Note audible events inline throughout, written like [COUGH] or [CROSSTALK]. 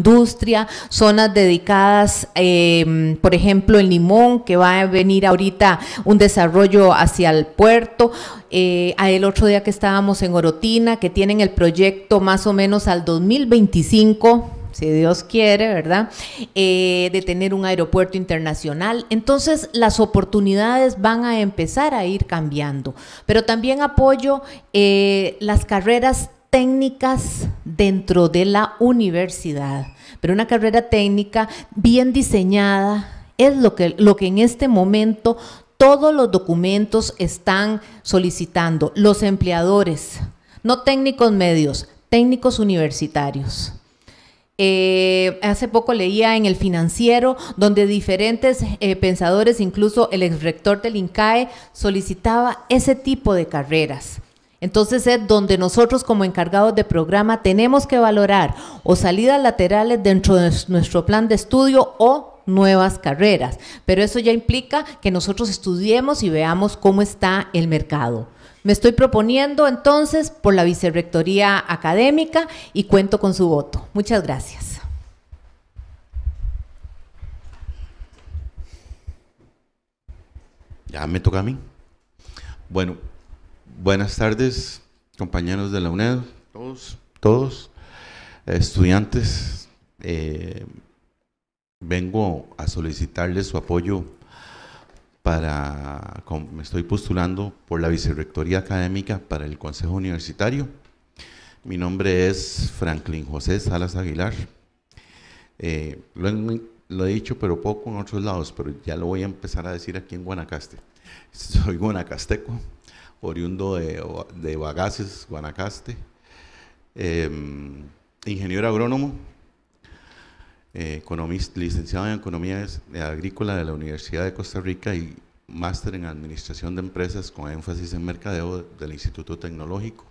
industria, zonas dedicadas, em, por ejemplo, en Limón, que va a venir ahorita un desarrollo hacia el puerto. Eh, el otro día que estábamos en Orotina, que tienen el proyecto más o menos al 2025 si Dios quiere, ¿verdad? Eh, de tener un aeropuerto internacional. Entonces las oportunidades van a empezar a ir cambiando. Pero también apoyo eh, las carreras técnicas dentro de la universidad, pero una carrera técnica bien diseñada es lo que, lo que en este momento todos los documentos están solicitando, los empleadores, no técnicos medios, técnicos universitarios. Eh, hace poco leía en el financiero donde diferentes eh, pensadores, incluso el exrector del INCAE, solicitaba ese tipo de carreras entonces es donde nosotros como encargados de programa tenemos que valorar o salidas laterales dentro de nuestro plan de estudio o nuevas carreras. Pero eso ya implica que nosotros estudiemos y veamos cómo está el mercado. Me estoy proponiendo entonces por la Vicerrectoría Académica y cuento con su voto. Muchas gracias. Ya me toca a mí. Bueno, Buenas tardes, compañeros de la UNED, todos, todos, eh, estudiantes. Eh, vengo a solicitarles su apoyo para, me estoy postulando por la Vicerrectoría Académica para el Consejo Universitario. Mi nombre es Franklin José Salas Aguilar. Eh, lo, he dicho pero poco en otros lados, pero ya lo voy a empezar a decir aquí en Guanacaste. Soy guanacasteco oriundo de, de Bagaces, Guanacaste, em, ingeniero agrónomo, eh, licenciado en Economía Agrícola de la Universidad de Costa Rica y máster en Administración de Empresas con énfasis en Mercadeo del Instituto Tecnológico.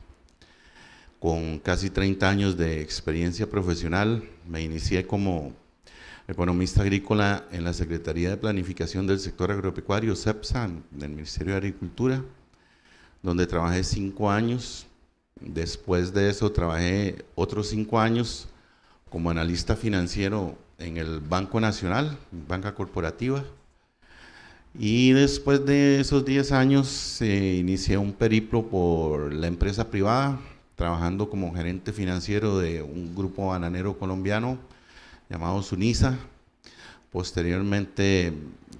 Con casi 30 años de experiencia profesional, me inicié como economista agrícola en la Secretaría de Planificación del Sector Agropecuario, (SEPSA) del Ministerio de Agricultura donde trabajé cinco años. Después de eso trabajé otros cinco años como analista financiero en el Banco Nacional, Banca Corporativa. Y después de esos diez años se eh, inició un periplo por la empresa privada, trabajando como gerente financiero de un grupo bananero colombiano llamado Sunisa. Posteriormente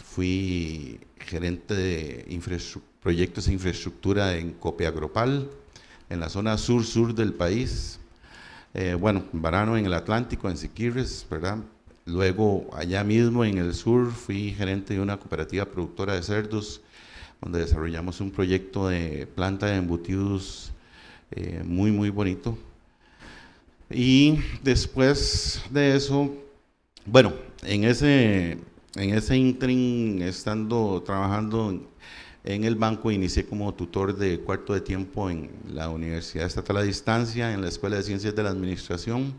fui gerente de infraestructura proyectos de infraestructura en Copiagropal, en la zona sur-sur del país, eh, bueno, en Barano, en el Atlántico, en Siquirres, ¿verdad? Luego, allá mismo en el sur, fui gerente de una cooperativa productora de cerdos, donde desarrollamos un proyecto de planta de embutidos eh, muy, muy bonito. Y después de eso, bueno, en ese, en ese interim, estando trabajando en el banco, inicié como tutor de cuarto de tiempo en la Universidad Estatal a Distancia, en la Escuela de Ciencias de la Administración.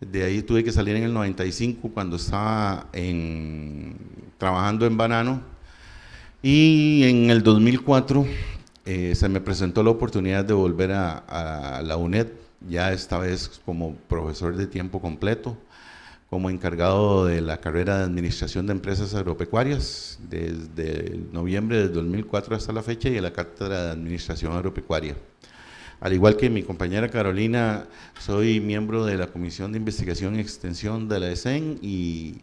De ahí tuve que salir en el 95 cuando estaba en, trabajando en Banano. Y en el 2004 eh, se me presentó la oportunidad de volver a la UNED, ya esta vez como profesor de tiempo completo como encargado de la carrera de Administración de Empresas Agropecuarias desde noviembre del 2004 hasta la fecha y de la Cátedra de Administración Agropecuaria. Al igual que mi compañera Carolina, soy miembro de la Comisión de Investigación y Extensión de la ESEN y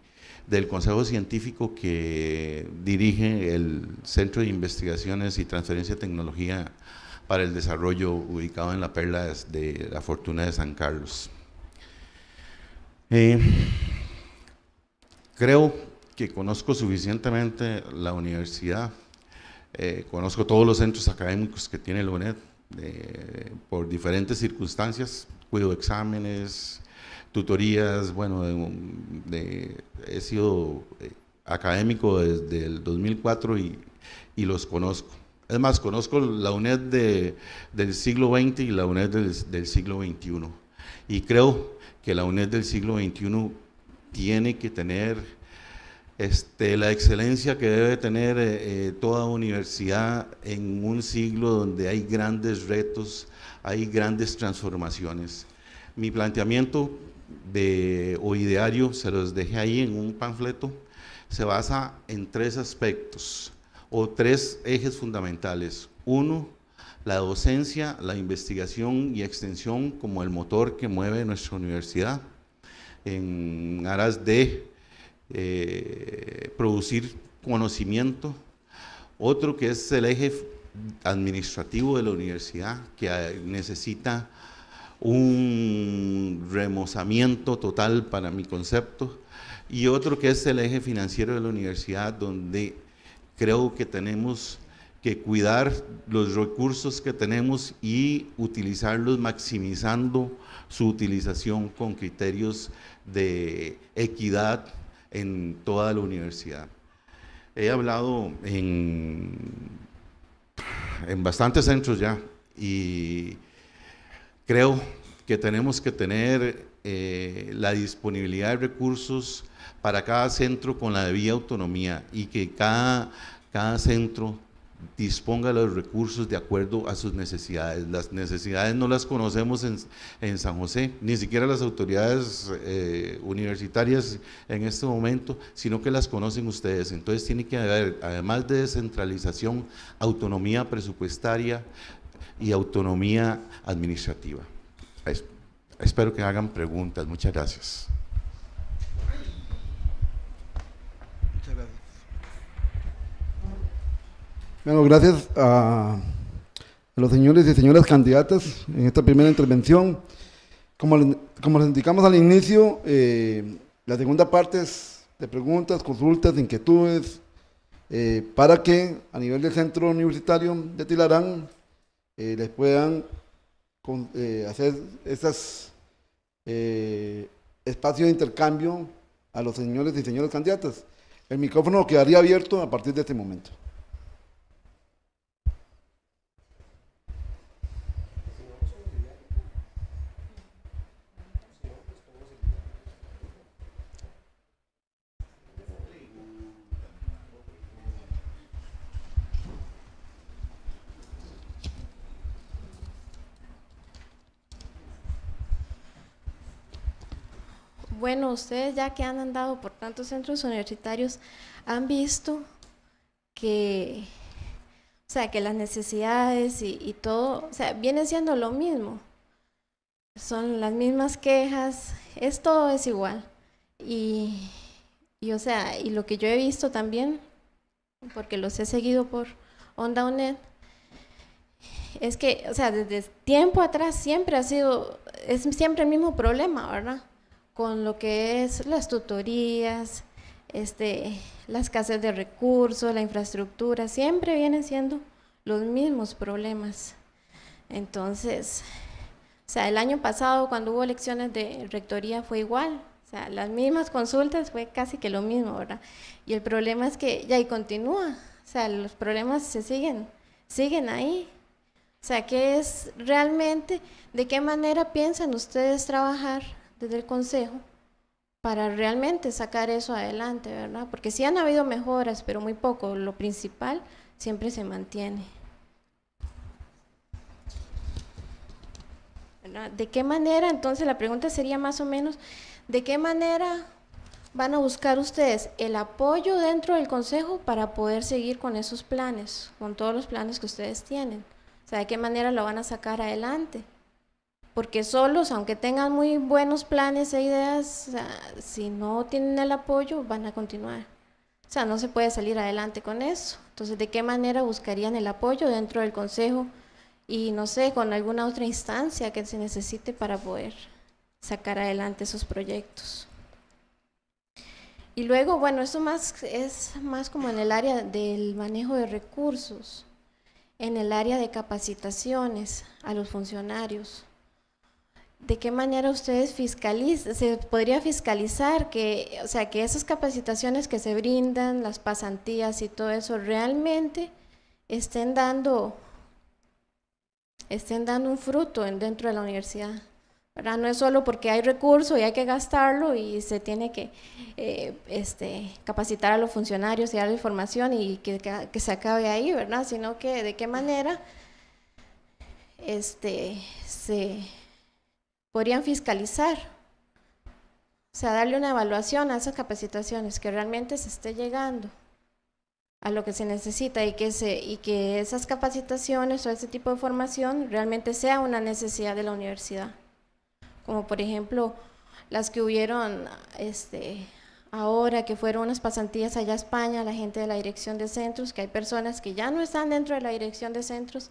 del Consejo Científico que dirige el Centro de Investigaciones y Transferencia de Tecnología para el Desarrollo ubicado en la Perla de la Fortuna de San Carlos. Eh, creo que conozco suficientemente la universidad, eh, conozco todos los centros académicos que tiene la UNED eh, por diferentes circunstancias, cuido exámenes, tutorías, bueno, he sido académico desde el 2004 y, los conozco. Es más, conozco la UNED del siglo XX y la UNED del, del siglo XXI. Y creo que la UNED del siglo XXI tiene que tener este, la excelencia que debe tener eh, eh, toda universidad en un siglo donde hay grandes retos, hay grandes transformaciones. Mi planteamiento de, o ideario, se los dejé ahí en un panfleto, se basa en tres aspectos o tres ejes fundamentales. Uno, la docencia, la investigación y extensión como el motor que mueve nuestra universidad en aras de eh, producir conocimiento. Otro que es el eje administrativo de la universidad, que necesita un remozamiento total para mi concepto. Y otro que es el eje financiero de la universidad, donde creo que tenemos que cuidar los recursos que tenemos y utilizarlos maximizando su utilización con criterios de equidad en toda la universidad. He hablado en, en bastantes centros ya y creo que tenemos que tener eh, la disponibilidad de recursos para cada centro con la debida autonomía y que cada, cada centro disponga los recursos de acuerdo a sus necesidades. Las necesidades no las conocemos en, San José, ni siquiera las autoridades eh, universitarias en este momento, sino que las conocen ustedes. Entonces tiene que haber, además de descentralización, autonomía presupuestaria y autonomía administrativa. espero que hagan preguntas. Muchas gracias. Bueno, gracias a los señores y señoras candidatas en esta primera intervención. Como, les indicamos al inicio, eh, la segunda parte es de preguntas, consultas, inquietudes, eh, para que a nivel del centro universitario de Tilarán eh, les puedan hacer esos espacios de intercambio a los señores y señoras candidatas. El micrófono quedaría abierto a partir de este momento. bueno, ustedes ya que han andado por tantos centros universitarios, han visto que, o sea, que las necesidades y, todo, o sea, viene siendo lo mismo. Son las mismas quejas, es todo es igual. Y, y o sea, y lo que yo he visto también, porque los he seguido por Onda UNED, es que, o sea, desde tiempo atrás siempre ha sido, es siempre el mismo problema, ¿verdad? con lo que es las tutorías, este, las casas de recursos, la infraestructura, siempre vienen siendo los mismos problemas. Entonces, o sea, el año pasado cuando hubo elecciones de rectoría fue igual, o sea, las mismas consultas fue casi que lo mismo, ¿verdad? Y el problema es que ya ahí continúa, o sea, los problemas se siguen, siguen ahí. O sea, ¿qué es realmente, de qué manera piensan ustedes trabajar desde el Consejo para realmente sacar eso adelante, ¿verdad? Porque sí han habido mejoras, pero muy poco. Lo principal siempre se mantiene. ¿De qué manera? Entonces la pregunta sería más o menos, ¿de qué manera van a buscar ustedes el apoyo dentro del Consejo para poder seguir con esos planes, con todos los planes que ustedes tienen? O sea, ¿de qué manera lo van a sacar adelante? porque solos, aunque tengan muy buenos planes e ideas, si no tienen el apoyo, van a continuar. O sea, no se puede salir adelante con eso. Entonces, ¿de qué manera buscarían el apoyo dentro del consejo y, no sé, con alguna otra instancia que se necesite para poder sacar adelante esos proyectos? Y luego, bueno, eso más, es más como en el área del manejo de recursos, en el área de capacitaciones a los funcionarios ¿De qué manera ustedes fiscalizan, se podría fiscalizar que, o sea, que esas capacitaciones que se brindan, las pasantías y todo eso, realmente estén dando, estén dando un fruto dentro de la universidad? ¿verdad? No es solo porque hay recursos y hay que gastarlo y se tiene que eh, este, capacitar a los funcionarios y darle formación y que, que, se acabe ahí, ¿verdad? Sino que de qué manera este, se podrían fiscalizar, o sea, darle una evaluación a esas capacitaciones, que realmente se esté llegando a lo que se necesita y que, se, y que esas capacitaciones o ese tipo de formación realmente sea una necesidad de la universidad. Como por ejemplo las que hubieron este, ahora, que fueron unas pasantías allá a España, la gente de la dirección de centros, que hay personas que ya no están dentro de la dirección de centros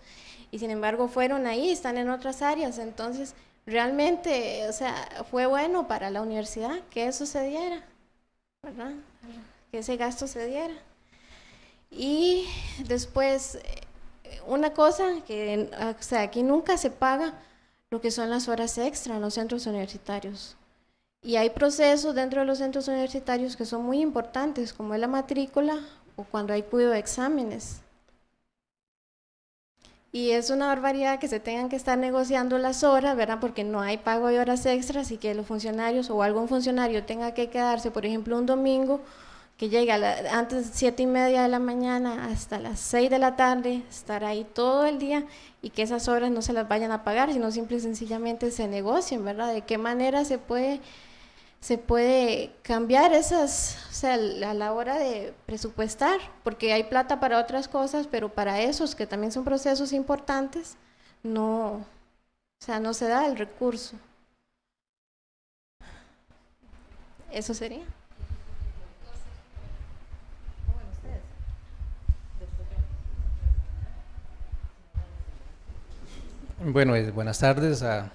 y sin embargo fueron ahí, están en otras áreas. Entonces realmente, o sea, fue bueno para la universidad que eso se diera, ¿verdad? Que ese gasto se diera. Y después, eh, una cosa que, aquí nunca se paga lo que son las horas extra en los centros universitarios. Y hay procesos dentro de los centros universitarios que son muy importantes, como es la matrícula o cuando hay cuido de exámenes. Y es una barbaridad que se tengan que estar negociando las horas, ¿verdad? Porque no hay pago de horas extras y que los funcionarios o algún funcionario tenga que quedarse, por ejemplo, un domingo que llega antes de siete y media de la mañana hasta las seis de la tarde, estar ahí todo el día y que esas horas no se las vayan a pagar, sino simple y sencillamente se negocien, ¿verdad? De qué manera se puede se puede cambiar esas, o sea, a la hora de presupuestar, porque hay plata para otras cosas, pero para esos que también son procesos importantes, no, o sea, no se da el recurso. Eso sería. Bueno, buenas tardes a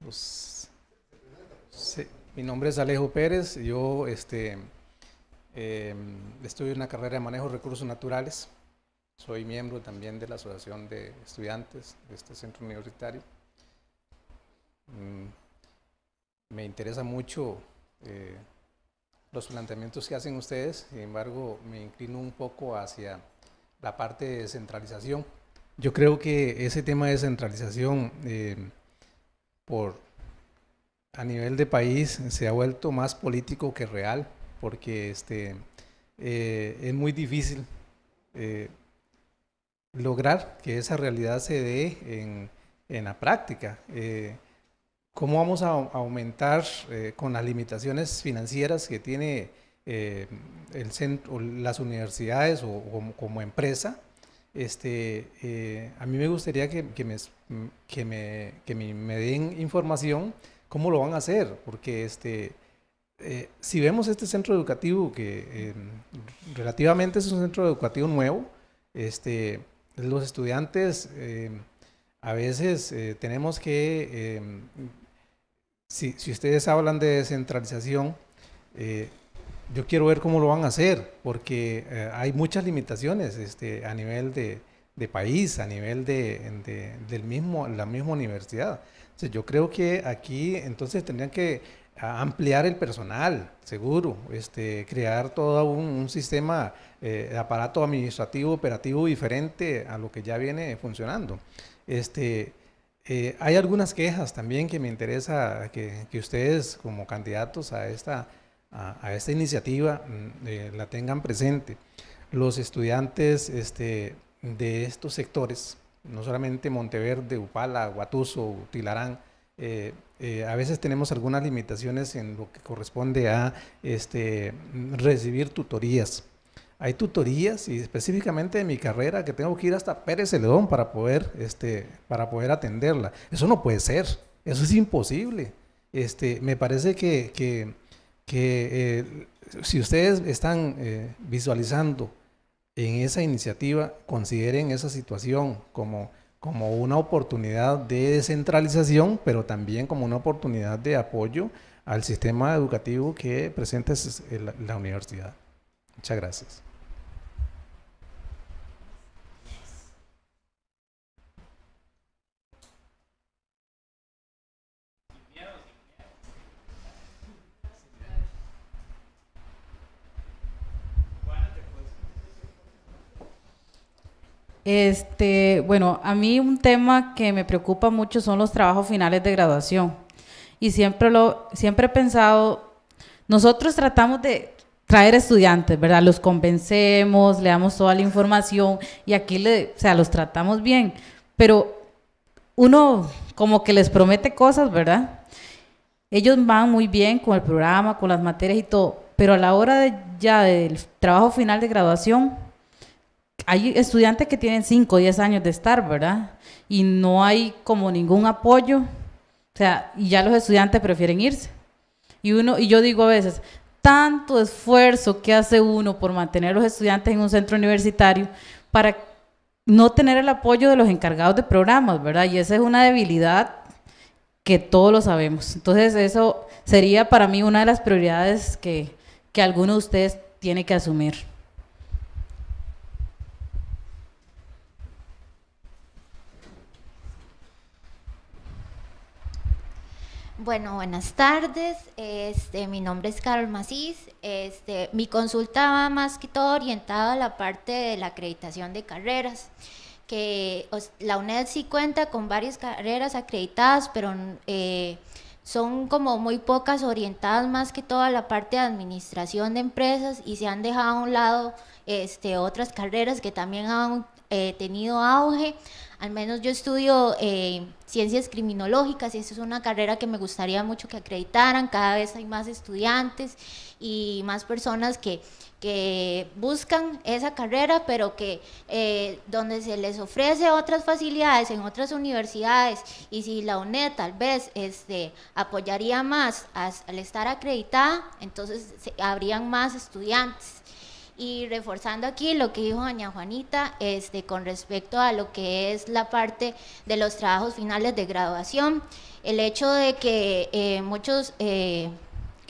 los mi nombre es Alejo Pérez, yo este, eh, estudio una carrera de manejo de recursos naturales, soy miembro también de la Asociación de Estudiantes de este centro universitario. Mm, me interesa mucho eh, los planteamientos que hacen ustedes, sin embargo me inclino un poco hacia la parte de centralización. Yo creo que ese tema de centralización, em, por a nivel de país se ha vuelto más político que real, porque este, eh, es muy difícil eh, lograr que esa realidad se dé en, la práctica. Eh, ¿Cómo vamos a aumentar con las limitaciones financieras que tiene el centro, las universidades o, como, empresa? Este, a mí me gustaría que, me, me, me den información ¿Cómo lo van a hacer? Porque este, eh, si vemos este centro educativo, que eh, relativamente es un centro educativo nuevo, este, los estudiantes eh, a veces tenemos que, si, ustedes hablan de descentralización, yo quiero ver cómo lo van a hacer, porque hay muchas limitaciones este, a nivel de, país, a nivel de, del mismo, la misma universidad yo creo que aquí entonces tendrían que ah, ampliar el personal, seguro, este, crear todo un, sistema, de eh, aparato administrativo, operativo diferente a lo que ya viene funcionando. Este, eh, hay algunas quejas también que me interesa que, ustedes como candidatos a esta, a, esta iniciativa mm, eh, la tengan presente. Los estudiantes este, de estos sectores no solamente Monteverde, Upala, Guatuso, Tilarán. Eh, eh, a veces tenemos algunas limitaciones en lo que corresponde a este, recibir tutorías. Hay tutorías y específicamente en mi carrera que tengo que ir hasta Pérez Celedón para poder, este, para poder atenderla. Eso no puede ser, eso es imposible. Este, me parece que, eh, si ustedes están visualizando en esa iniciativa consideren esa situación como, una oportunidad de descentralización, pero también como una oportunidad de apoyo al sistema educativo que presenta la, la universidad. Muchas gracias. Este, bueno, a mí un tema que me preocupa mucho son los trabajos finales de graduación. Y siempre lo siempre he pensado, nosotros tratamos de traer estudiantes, ¿verdad? Los convencemos, le damos toda la información y aquí le, o sea, los tratamos bien, pero uno como que les promete cosas, ¿verdad? Ellos van muy bien con el programa, con las materias y todo, pero a la hora de, ya del trabajo final de graduación, hay estudiantes que tienen 5 o 10 años de estar, ¿verdad? Y no hay como ningún apoyo. O sea, y ya los estudiantes prefieren irse. Y uno y yo digo a veces, tanto esfuerzo que hace uno por mantener los estudiantes en un centro universitario para no tener el apoyo de los encargados de programas, ¿verdad? Y esa es una debilidad que todos lo sabemos. Entonces, eso sería para mí una de las prioridades que, que alguno de ustedes tiene que asumir. Bueno, buenas tardes. Este, mi nombre es Carol Macís. Este, mi consulta va más que todo orientada a la parte de la acreditación de carreras, que la UNED sí cuenta con varias carreras acreditadas, pero eh, son como muy pocas orientadas más que todo a la parte de administración de empresas y se han dejado a un lado este, otras carreras que también han eh, tenido auge al menos yo estudio eh, ciencias criminológicas y eso es una carrera que me gustaría mucho que acreditaran. Cada vez hay más estudiantes y más personas que, buscan esa carrera, pero que eh, donde se les ofrece otras facilidades en otras universidades y si la UNED tal vez este, apoyaría más al estar acreditada, entonces se, habrían más estudiantes. Y reforzando aquí lo que dijo doña Juanita, este, con respecto a lo que es la parte de los trabajos finales de graduación, el hecho de que eh, muchos eh,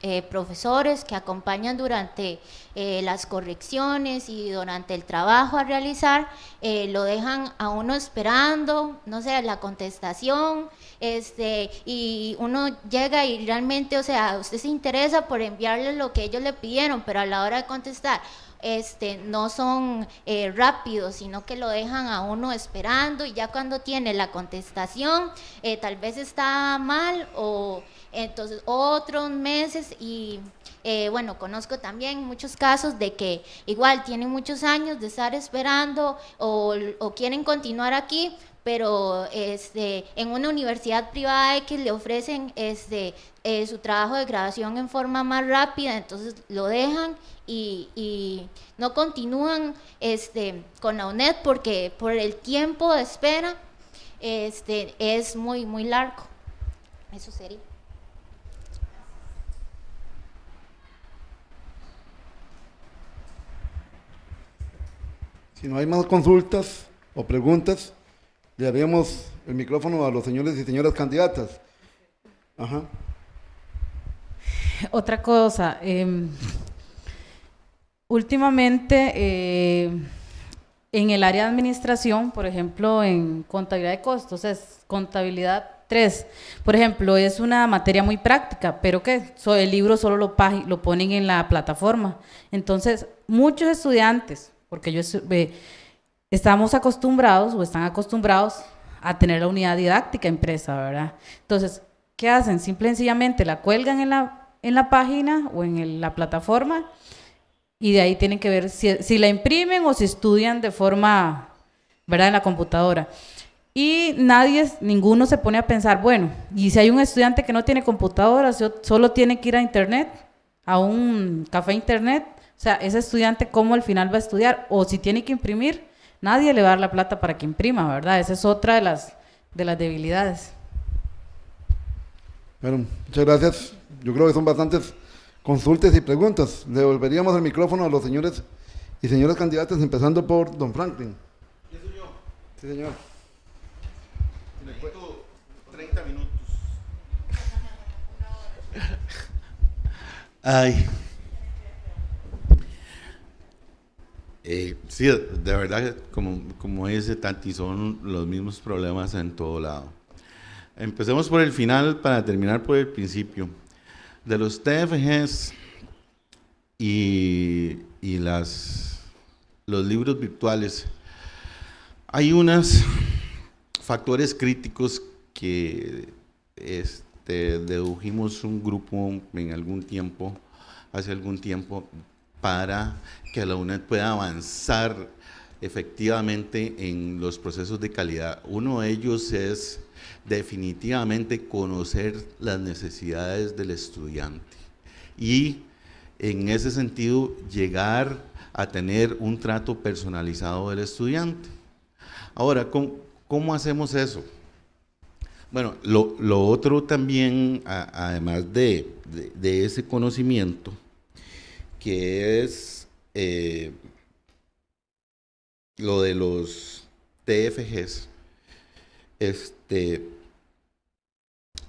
eh, profesores que acompañan durante las correcciones y durante el trabajo a realizar, lo dejan a uno esperando, no sé, la contestación, este, y uno llega y realmente, o sea, usted se interesa por enviarle lo que ellos le pidieron, pero a la hora de contestar, este, no son eh, rápidos, sino que lo dejan a uno esperando y ya cuando tiene la contestación, eh, tal vez está mal o entonces otros meses y eh, bueno, conozco también muchos casos de que igual tienen muchos años de estar esperando o quieren continuar aquí, pero este, en una universidad privada que le ofrecen este, eh, su trabajo de graduación en forma más rápida, entonces lo dejan y, no continúan este, con la UNED porque por el tiempo de espera este, es muy, muy largo. Eso sería. Si no hay más consultas o preguntas, le abrimos el micrófono a los señores y señoras candidatas. Ajá. Otra cosa, em, últimamente eh, en el área de administración, por ejemplo, en contabilidad de costos, es contabilidad 3, por ejemplo, es una materia muy práctica, pero que el libro solo lo, ponen en la plataforma. Entonces, muchos estudiantes, porque yo... Eh, estamos acostumbrados o están acostumbrados a tener la unidad didáctica impresa, ¿verdad? Entonces, ¿qué hacen? Simple y sencillamente la cuelgan en la, en la página o en la plataforma y de ahí tienen que ver si, si, la imprimen o si estudian de forma, ¿verdad?, en la computadora. Y nadie, ninguno se pone a pensar, bueno, y si hay un estudiante que no tiene computadora, solo tiene que ir a internet, a un café internet, o sea, ese estudiante, ¿cómo al final va a estudiar? O si tiene que imprimir, nadie le va a dar la plata para que imprima, ¿verdad? Esa es otra de las, de las debilidades. Bueno, muchas gracias. Yo creo que son bastantes consultas y preguntas. Devolveríamos el micrófono a los señores y señoras candidatas, empezando por don Franklin. Sí, señor. Sí, señor. 30 minutos. Ay. Eh, sí, de verdad, como, como dice Tati, son los mismos problemas en todo lado. Empecemos por el final para terminar por el principio. De los TFGs y, las, los libros virtuales, hay unos factores críticos que este, dedujimos un grupo en algún tiempo, hace algún tiempo, para que la UNED pueda avanzar efectivamente en los procesos de calidad. Uno de ellos es definitivamente conocer las necesidades del estudiante y en ese sentido llegar a tener un trato personalizado del estudiante. Ahora, ¿cómo, hacemos eso? Bueno, lo, otro también, además de ese conocimiento, que es eh, lo de los TFGs. Este,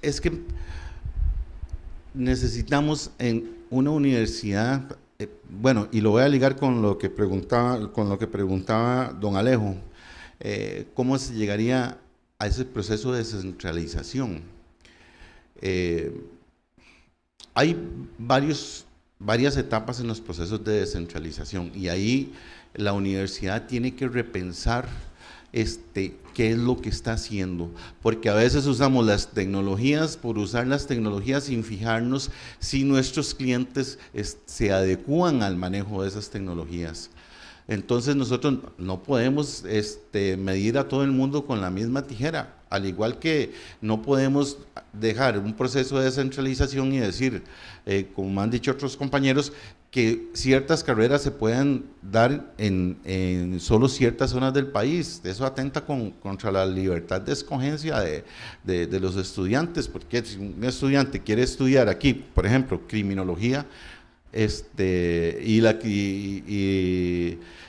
es que necesitamos en una universidad, eh, bueno, y lo voy a ligar con lo que preguntaba, con lo que preguntaba don Alejo, eh, cómo se llegaría a ese proceso de descentralización. hay varios varias etapas en los procesos de descentralización y ahí la universidad tiene que repensar este, qué es lo que está haciendo, porque a veces usamos las tecnologías por usar las tecnologías sin fijarnos si nuestros clientes se adecúan al manejo de esas tecnologías. Entonces nosotros no podemos este, medir a todo el mundo con la misma tijera. Al igual que no podemos dejar un proceso de descentralización y decir, eh, como han dicho otros compañeros, que ciertas carreras se pueden dar en, solo ciertas zonas del país. Eso atenta contra la libertad de escogencia de, los estudiantes, porque si un estudiante quiere estudiar aquí, por ejemplo, criminología, este, y, la,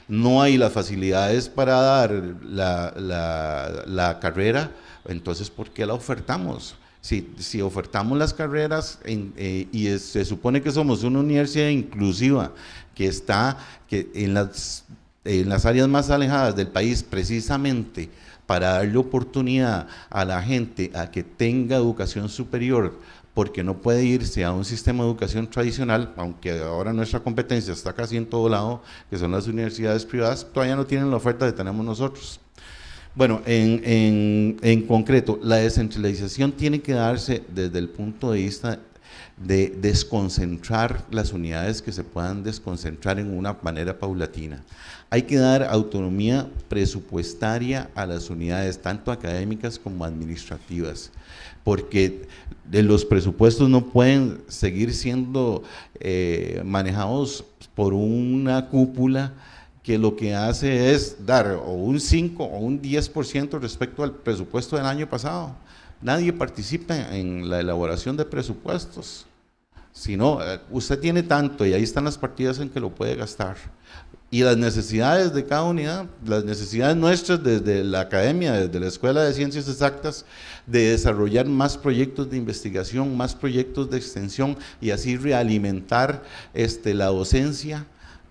no hay las facilidades para dar la carrera, entonces, ¿por qué la ofertamos? Si, ofertamos las carreras eh, y se supone que somos una universidad inclusiva que está en, las, en las áreas más alejadas del país precisamente para darle oportunidad a la gente a que tenga educación superior, porque no puede irse a un sistema de educación tradicional, aunque ahora nuestra competencia está casi en todo lado, que son las universidades privadas, todavía no tienen la oferta que tenemos nosotros. Bueno, en, en, concreto, la descentralización tiene que darse desde el punto de vista de desconcentrar las unidades que se puedan desconcentrar en una manera paulatina. Hay que dar autonomía presupuestaria a las unidades, tanto académicas como administrativas, porque de los presupuestos no pueden seguir siendo eh, manejados por una cúpula que lo que hace es dar o un 5 o un 10% respecto al presupuesto del año pasado. Nadie participa en la elaboración de presupuestos. sino eh, usted tiene tanto y ahí están las partidas en que lo puede gastar. Y las necesidades de cada unidad, las necesidades nuestras desde la academia, desde la Escuela de Ciencias Exactas, de desarrollar más proyectos de investigación, más proyectos de extensión y así realimentar este, la docencia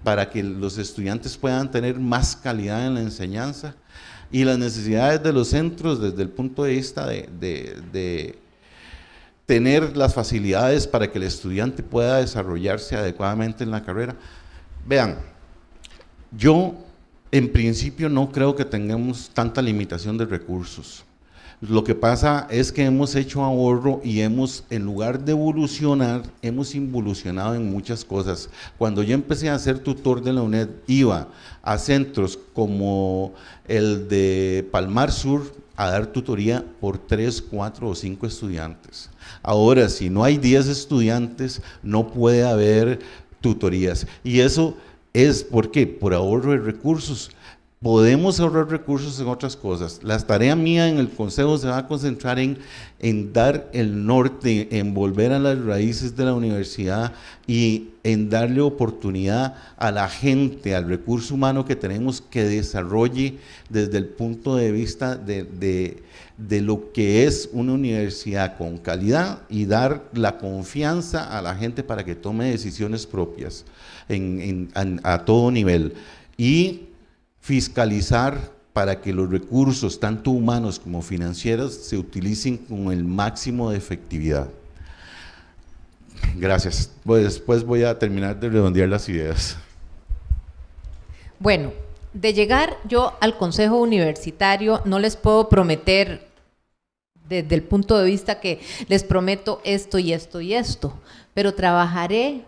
para que los estudiantes puedan tener más calidad en la enseñanza y las necesidades de los centros desde el punto de vista de, tener las facilidades para que el estudiante pueda desarrollarse adecuadamente en la carrera. Vean, yo en principio no creo que tengamos tanta limitación de recursos. Lo que pasa es que hemos hecho ahorro y hemos, en lugar de evolucionar, hemos involucionado en muchas cosas. Cuando yo empecé a ser tutor de la UNED, iba a centros como el de Palmar Sur a dar tutoría por 3, 4 o 5 estudiantes. Ahora, si no hay 10 estudiantes, no puede haber tutorías. Y eso es porque por ahorro de recursos podemos ahorrar recursos en otras cosas. La tarea mía en el Consejo se va a concentrar en, dar el norte, en volver a las raíces de la universidad y en darle oportunidad a la gente, al recurso humano que tenemos que desarrolle desde el punto de vista de, lo que es una universidad con calidad y dar la confianza a la gente para que tome decisiones propias a, todo nivel. Y fiscalizar para que los recursos, tanto humanos como financieros, se utilicen con el máximo de efectividad. Gracias. Pues, después voy a terminar de redondear las ideas. Bueno, de llegar yo al Consejo Universitario, no les puedo prometer desde el punto de vista que les prometo esto y esto y esto, pero trabajaré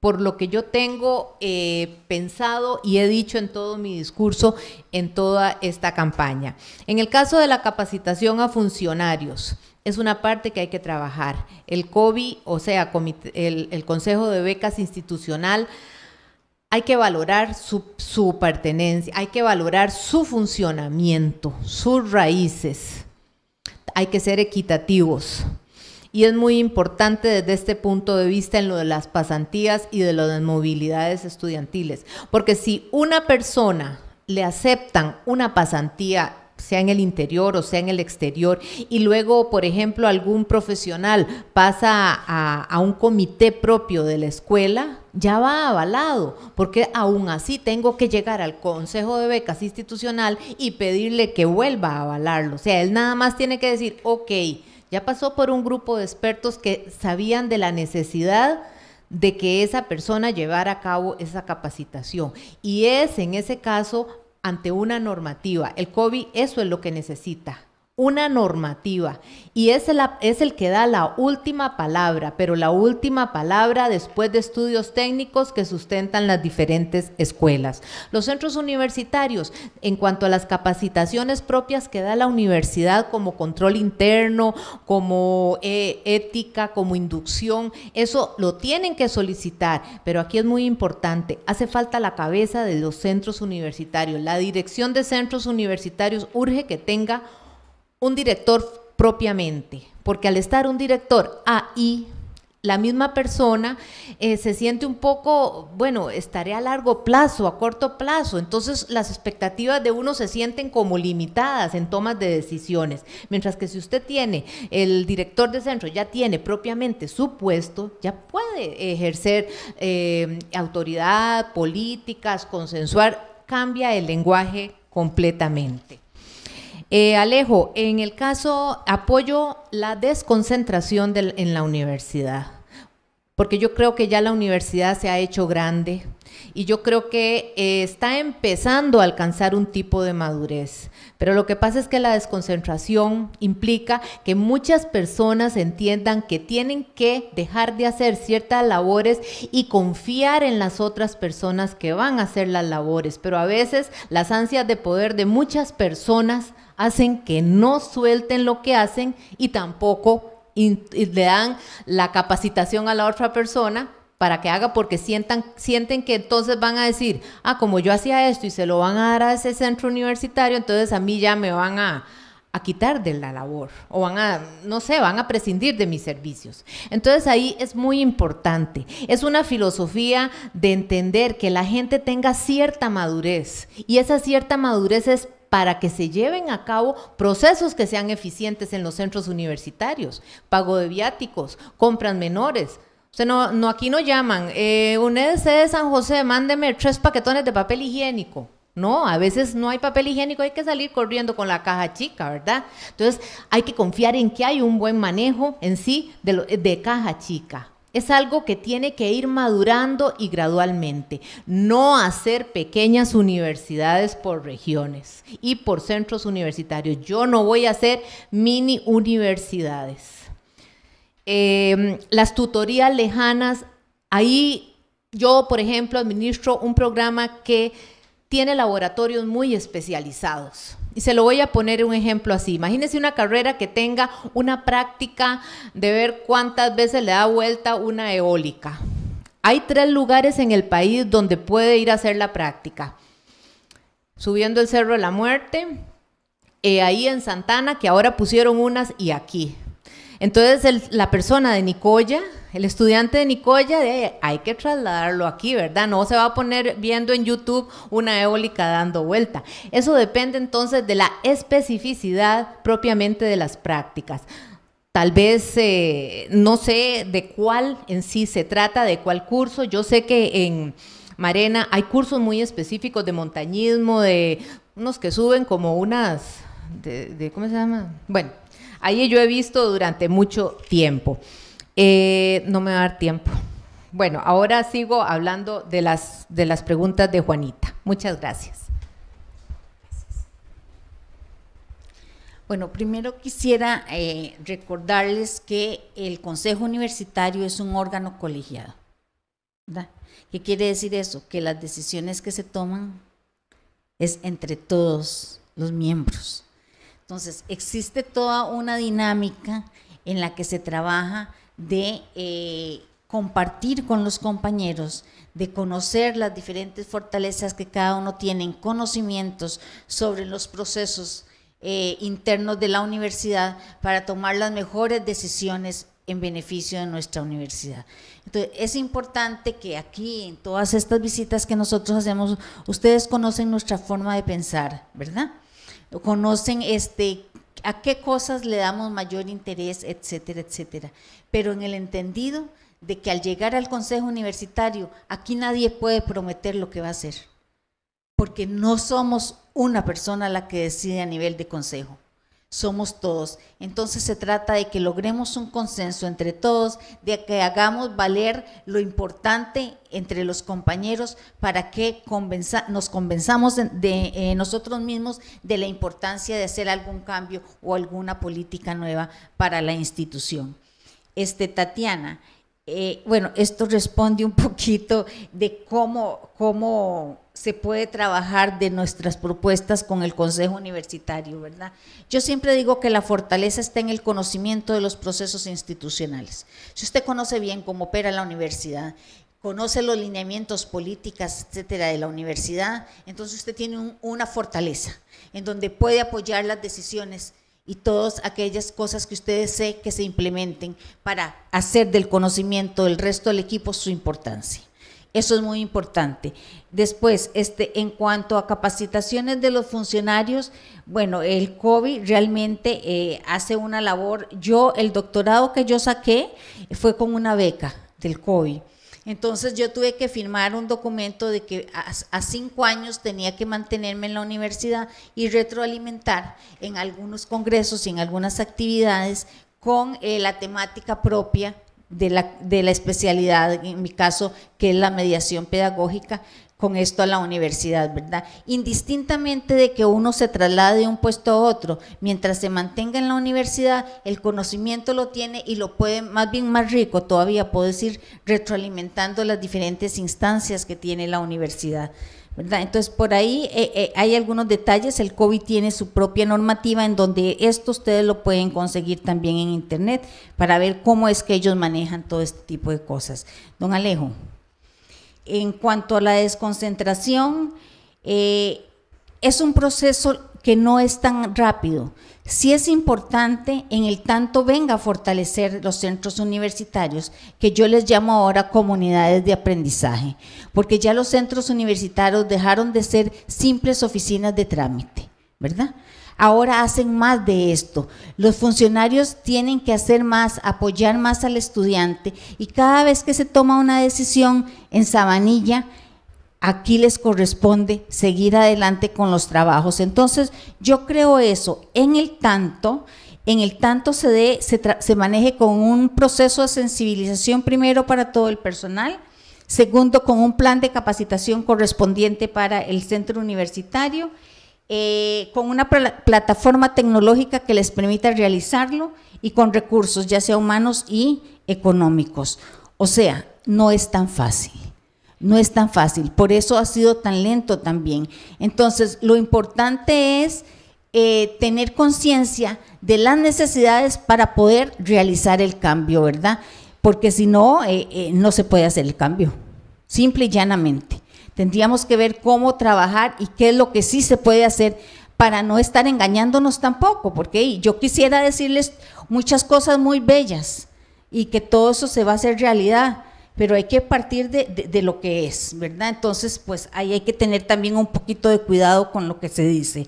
por lo que yo tengo eh, pensado y he dicho en todo mi discurso en toda esta campaña. En el caso de la capacitación a funcionarios, es una parte que hay que trabajar. El COBI, o sea, el, Consejo de Becas Institucional, hay que valorar su, pertenencia, hay que valorar su funcionamiento, sus raíces, hay que ser equitativos. Y es muy importante desde este punto de vista en lo de las pasantías y de las movilidades estudiantiles. Porque si una persona le aceptan una pasantía sea en el interior o sea en el exterior, y luego, por ejemplo, algún profesional pasa a, a, un comité propio de la escuela, ya va avalado, porque aún así tengo que llegar al Consejo de Becas Institucional y pedirle que vuelva a avalarlo. O sea, él nada más tiene que decir, ok, ya pasó por un grupo de expertos que sabían de la necesidad de que esa persona llevara a cabo esa capacitación. Y es en ese caso ante una normativa. El COVID eso es lo que necesita una normativa y es el, es el, que da la última palabra, pero la última palabra después de estudios técnicos que sustentan las diferentes escuelas. Los centros universitarios, en cuanto a las capacitaciones propias que da la universidad como control interno, como eh, ética, como inducción, eso lo tienen que solicitar, pero aquí es muy importante, hace falta la cabeza de los centros universitarios. La dirección de centros universitarios urge que tenga un director propiamente, porque al estar un director ahí, la misma persona eh, se siente un poco, bueno, estaré a largo plazo, a corto plazo, entonces las expectativas de uno se sienten como limitadas en tomas de decisiones, mientras que si usted tiene, el director de centro ya tiene propiamente su puesto, ya puede ejercer eh, autoridad, políticas, consensuar, cambia el lenguaje completamente. Eh, Alejo, en el caso, apoyo la desconcentración en la universidad, porque yo creo que ya la universidad se ha hecho grande y yo creo que eh, está empezando a alcanzar un tipo de madurez. Pero lo que pasa es que la desconcentración implica que muchas personas entiendan que tienen que dejar de hacer ciertas labores y confiar en las otras personas que van a hacer las labores. Pero a veces las ansias de poder de muchas personas hacen que no suelten lo que hacen y tampoco le dan la capacitación a la otra persona para que haga porque sientan, sienten que entonces van a decir, ah, como yo hacía esto y se lo van a dar a ese centro universitario, entonces a mí ya me van a, a quitar de la labor o van a, no sé, van a prescindir de mis servicios. Entonces ahí es muy importante. Es una filosofía de entender que la gente tenga cierta madurez y esa cierta madurez es para que se lleven a cabo procesos que sean eficientes en los centros universitarios, pago de viáticos, compras menores. O sea, no, aquí no llaman, eh, e de San José, mándeme tres paquetones de papel higiénico. No, a veces no hay papel higiénico, hay que salir corriendo con la caja chica, ¿verdad? Entonces hay que confiar en que hay un buen manejo en sí de, de caja chica. Es algo que tiene que ir madurando y gradualmente. No hacer pequeñas universidades por regiones y por centros universitarios. Yo no voy a hacer mini universidades. Em, las tutorías lejanas, ahí yo, por ejemplo, administro un programa que tiene laboratorios muy especializados y se lo voy a poner un ejemplo así. Imagínense una carrera que tenga una práctica de ver cuántas veces le da vuelta una eólica. Hay tres lugares en el país donde puede ir a hacer la práctica. Subiendo el Cerro de la Muerte, eh, ahí en Santana, que ahora pusieron unas, y aquí. Entonces la persona de Nicoya el estudiante de Nicoya, de, hay que trasladarlo aquí, ¿verdad? No se va a poner viendo en YouTube una eólica dando vuelta. Eso depende entonces de la especificidad propiamente de las prácticas. Tal vez eh, no sé de cuál en sí se trata, de cuál curso. Yo sé que en Marena hay cursos muy específicos de montañismo, de unos que suben como unas, ¿cómo se llama? Bueno, ahí yo he visto durante mucho tiempo. Eh, no me va a dar tiempo. Bueno, ahora sigo hablando de las, de las preguntas de Juanita. Muchas gracias. Bueno, primero quisiera eh, recordarles que el Consejo Universitario es un órgano colegiado. ¿Qué quiere decir eso? Que las decisiones que se toman es entre todos los miembros. Entonces, existe toda una dinámica en la que se trabaja de eh, compartir con los compañeros, de conocer las diferentes fortalezas que cada uno tiene, conocimientos sobre los procesos eh, internos de la universidad para tomar las mejores decisiones en beneficio de nuestra universidad. Entonces, es importante que aquí, en todas estas visitas que nosotros hacemos, ustedes conocen nuestra forma de pensar, ¿verdad? Conocen este, a qué cosas le damos mayor interés, etcétera, etcétera. Pero en el entendido de que al llegar al Consejo Universitario, aquí nadie puede prometer lo que va a hacer, porque no somos una persona la que decide a nivel de Consejo somos todos. Entonces se trata de que logremos un consenso entre todos, de que hagamos valer lo importante entre los compañeros para que nos convenzamos de, eh, nosotros mismos de la importancia de hacer algún cambio o alguna política nueva para la institución. Este, Tatiana, eh, bueno, esto responde un [LAUGHS] poquito de cómo, cómo se puede trabajar de nuestras propuestas con el Consejo Universitario, ¿verdad? Yo siempre digo que la fortaleza está en el conocimiento de los procesos institucionales. Si usted conoce bien cómo opera la universidad, conoce los lineamientos políticas, etcétera, de la universidad, entonces usted tiene una fortaleza en donde puede apoyar las decisiones y todas aquellas cosas que ustedes sé que se implementen para hacer del conocimiento del resto del equipo su importancia. Eso es muy importante. Después, este, en cuanto a capacitaciones de los funcionarios, bueno, el COVID realmente eh, hace una labor. Yo, el doctorado que yo saqué fue con una beca del COVID. Entonces yo tuve que firmar un documento de que a, cinco años tenía que mantenerme en la universidad y retroalimentar en algunos congresos y en algunas actividades con eh, la temática propia de la, de la especialidad, en mi caso, que es la mediación pedagógica, con esto a la universidad, ¿verdad? Indistintamente de que uno se traslade de un puesto a otro, mientras se mantenga en la universidad, el conocimiento lo tiene y lo puede, más bien más rico todavía, puedo decir, retroalimentando las diferentes instancias que tiene la universidad. ¿verdad? Entonces, por ahí eh, eh, hay algunos detalles. El COVID tiene su propia normativa en donde esto ustedes lo pueden conseguir también en Internet para ver cómo es que ellos manejan todo este tipo de cosas. Don Alejo en cuanto a la desconcentración, eh, es un proceso que no es tan rápido. Sí es importante en el tanto venga a fortalecer los centros universitarios, que yo les llamo ahora comunidades de aprendizaje, porque ya los centros universitarios dejaron de ser simples oficinas de trámite, ¿verdad? ahora hacen más de esto. Los funcionarios tienen que hacer más, apoyar más al estudiante y cada vez que se toma una decisión en Sabanilla, aquí les corresponde seguir adelante con los trabajos. Entonces, yo creo eso, en el tanto, en el tanto se, maneje con un proceso de sensibilización primero para todo el personal, segundo con un plan de capacitación correspondiente para el centro universitario eh, con una plataforma tecnológica que les permita realizarlo y con recursos, ya sea humanos y económicos. O sea, no es tan fácil. No es tan fácil, por eso ha sido tan lento también. Entonces, lo importante es eh, tener conciencia de las necesidades para poder realizar el cambio, ¿verdad? Porque si no, eh, no se puede hacer el cambio, simple y llanamente. Tendríamos que ver cómo trabajar y qué es lo que sí se puede hacer para no estar engañándonos tampoco, porque yo quisiera decirles muchas cosas muy bellas y que todo eso se va a hacer realidad, pero hay que partir de, lo que es, ¿verdad? Entonces, pues ahí hay que tener también un poquito de cuidado con lo que se dice.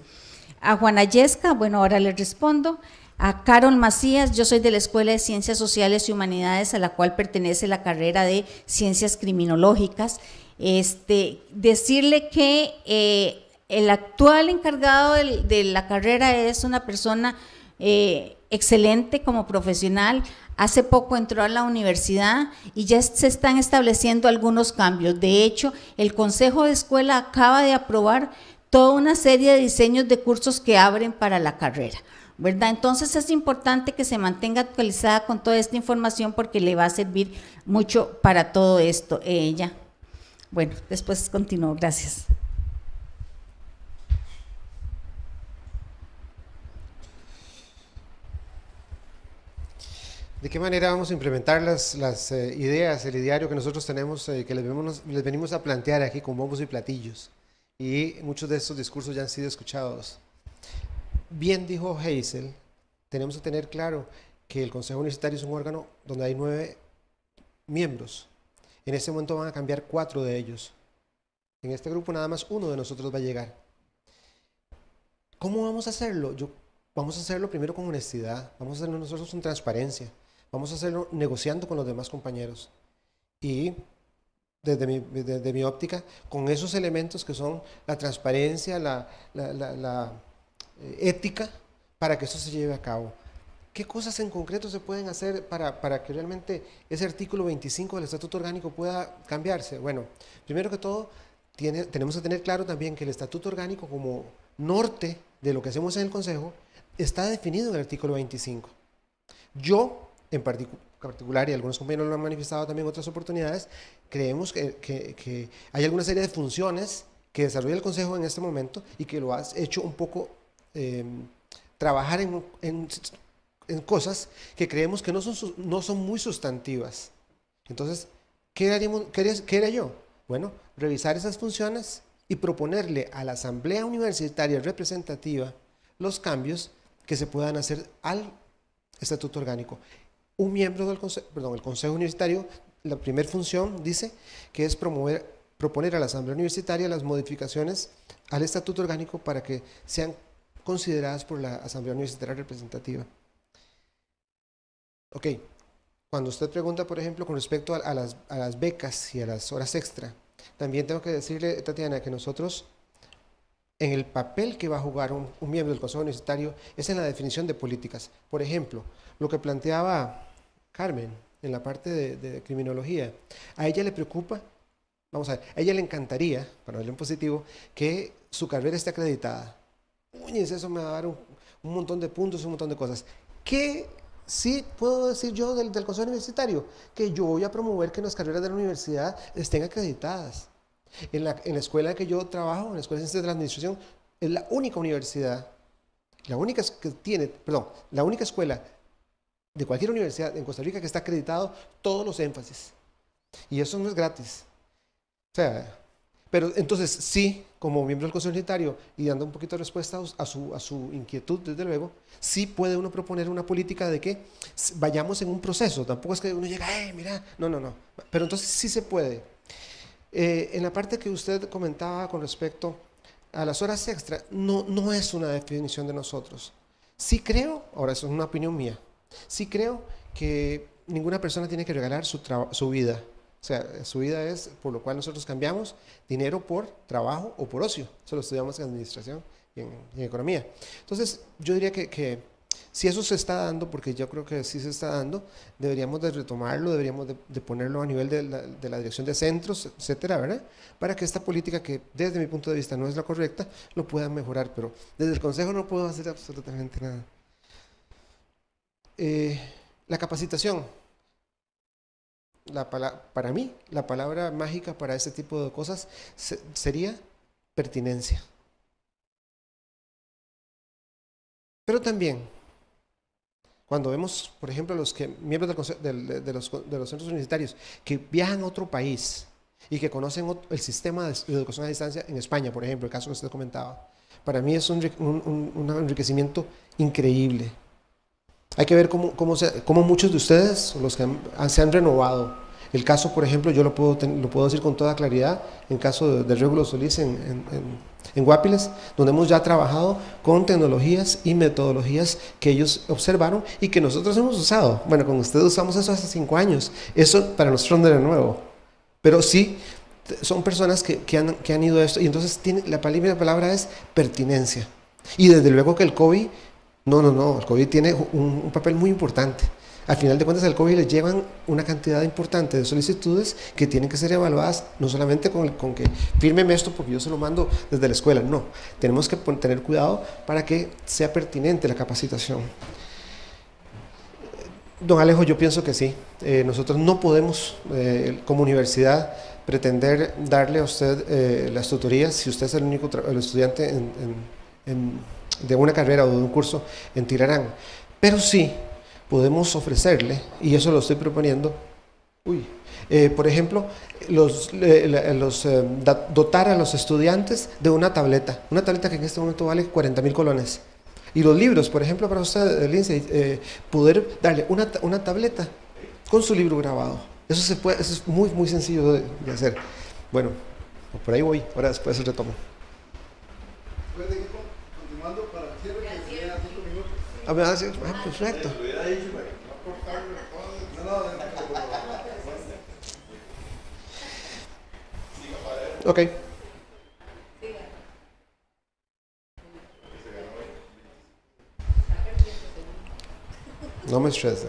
A Juana Yesca, bueno, ahora le respondo. A Carol Macías, yo soy de la Escuela de Ciencias Sociales y Humanidades, a la cual pertenece la carrera de Ciencias Criminológicas este, decirle que eh, el actual encargado de, la carrera es una persona eh, excelente como profesional. Hace poco entró a la universidad y ya se están estableciendo algunos cambios. De hecho, el Consejo de Escuela acaba de aprobar toda una serie de diseños de cursos que abren para la carrera. ¿verdad? Entonces es importante que se mantenga actualizada con toda esta información porque le va a servir mucho para todo esto. Ella. Eh, bueno, después continúo. Gracias. ¿De qué manera vamos a implementar las, las eh, ideas, el ideario que nosotros tenemos, eh, que les, les, venimos a plantear aquí con bombos y platillos? Y muchos de estos discursos ya han sido escuchados. Bien dijo Hazel. tenemos que tener claro que el Consejo Universitario es un órgano donde hay nueve miembros. En ese momento van a cambiar cuatro de ellos. En este grupo nada más uno de nosotros va a llegar. ¿Cómo vamos a hacerlo? Yo, vamos a hacerlo primero con honestidad, vamos a hacerlo nosotros con transparencia, vamos a hacerlo negociando con los demás compañeros. Y desde mi, óptica, con esos elementos que son la transparencia, la eh, ética, para que eso se lleve a cabo. ¿Qué cosas en concreto se pueden hacer para, que realmente ese artículo 25 del Estatuto Orgánico pueda cambiarse? Bueno, primero que todo, tenemos que tener claro también que el Estatuto Orgánico como norte de lo que hacemos en el Consejo está definido en el artículo 25. Yo, en particular, y algunos compañeros lo han manifestado también en otras oportunidades, creemos que, hay alguna serie de funciones que desarrolla el Consejo en este momento y que lo has hecho un poco... Eh, trabajar en, en en cosas que creemos que no son, no son muy sustantivas. Entonces, ¿qué, haríamos, qué, haría, yo? Bueno, revisar esas funciones y proponerle a la Asamblea Universitaria Representativa los cambios que se puedan hacer al Estatuto Orgánico. Un miembro del Consejo, perdón, el Consejo Universitario, la primera función dice que es promover, proponer a la Asamblea Universitaria las modificaciones al Estatuto Orgánico para que sean consideradas por la Asamblea Universitaria Representativa. Ok, cuando usted pregunta, por ejemplo, con respecto a, las, becas y a las horas extra, también tengo que decirle, Tatiana, que nosotros en el papel que va a jugar un, miembro del Consejo Universitario es en la definición de políticas. Por ejemplo, lo que planteaba Carmen en la parte de, criminología, a ella le preocupa, vamos a ver, a ella le encantaría, para verlo en positivo, que su carrera esté acreditada. Uy, eso me va a dar un, un montón de puntos, un montón de cosas. ¿Qué Sí puedo decir yo del, Consejo Universitario que yo voy a promover que las carreras de la universidad estén acreditadas. En la, en la escuela que yo trabajo, en la Escuela de Ciencias de la Administración, es la única universidad, la única que tiene, perdón, la única escuela de cualquier universidad en Costa Rica que está acreditado todos los énfasis. Y eso no es gratis. O sea, pero entonces sí, como miembro del Consejo Unitario y dando un poquito de respuesta a su, a su inquietud, desde luego, sí puede uno proponer una política de que vayamos en un proceso. Tampoco es que uno llega, ¡eh, mira! No, no, no. Pero entonces sí se puede. Eh, en la parte que usted comentaba con respecto a las horas extra, no, no es una definición de nosotros. Sí creo, ahora eso es una opinión mía, sí creo que ninguna persona tiene que regalar su, su vida o sea, su vida es por lo cual nosotros cambiamos dinero por trabajo o por ocio. Eso lo estudiamos en administración y en, economía. Entonces, yo diría que, si eso se está dando, porque yo creo que sí se está dando, deberíamos de retomarlo, deberíamos de, ponerlo a nivel de la, dirección de centros, etcétera, ¿verdad? Para que esta política, que desde mi punto de vista no es la correcta, lo puedan mejorar. Pero desde el Consejo no puedo hacer absolutamente nada. Eh, la capacitación para mí, la palabra mágica para ese tipo de cosas sería pertinencia. Pero también, cuando vemos, por ejemplo, los que, miembros del de, los, centros universitarios que viajan a otro país y que conocen el sistema de educación a distancia en España, por ejemplo, el caso que usted comentaba, para mí es un enriquecimiento increíble. Hay que ver cómo, cómo, muchos de ustedes, los que se han renovado. El caso, por ejemplo, yo lo puedo, lo puedo decir con toda claridad, en caso de, de Regulo Solís en, Guapiles, donde hemos ya trabajado con tecnologías y metodologías que ellos observaron y que nosotros hemos usado. Bueno, con ustedes usamos eso hace cinco años. Eso para nosotros no era nuevo. Pero sí, son personas que, han, ido a esto. Y entonces tiene, la, palabra, palabra es pertinencia. Y desde luego que el COVID no, no, no, el COVID tiene un, papel muy importante. Al final de cuentas, al COVID le llevan una cantidad importante de solicitudes que tienen que ser evaluadas, no solamente con, con que fírmeme esto porque yo se lo mando desde la escuela, no. Tenemos que tener cuidado para que sea pertinente la capacitación. Don Alejo, yo pienso que sí. Eh, nosotros no podemos, eh, como universidad, pretender darle a usted eh, las tutorías si usted es el único estudiante en de una carrera o de un curso en Tirarán. Pero sí podemos ofrecerle, y eso lo estoy proponiendo, uy, eh, por ejemplo, los, los eh, dotar a los estudiantes de una tableta, una tableta que en este momento vale 40 mil colones. Y los libros, por ejemplo, para usted, eh, Lindsay, poder darle una, tableta con su libro grabado. Eso, se puede, es muy, muy sencillo de, hacer. Bueno, por ahí voy, ahora después retomo. A ah, ver, así, ah, perfecto. Ok. No me estresa.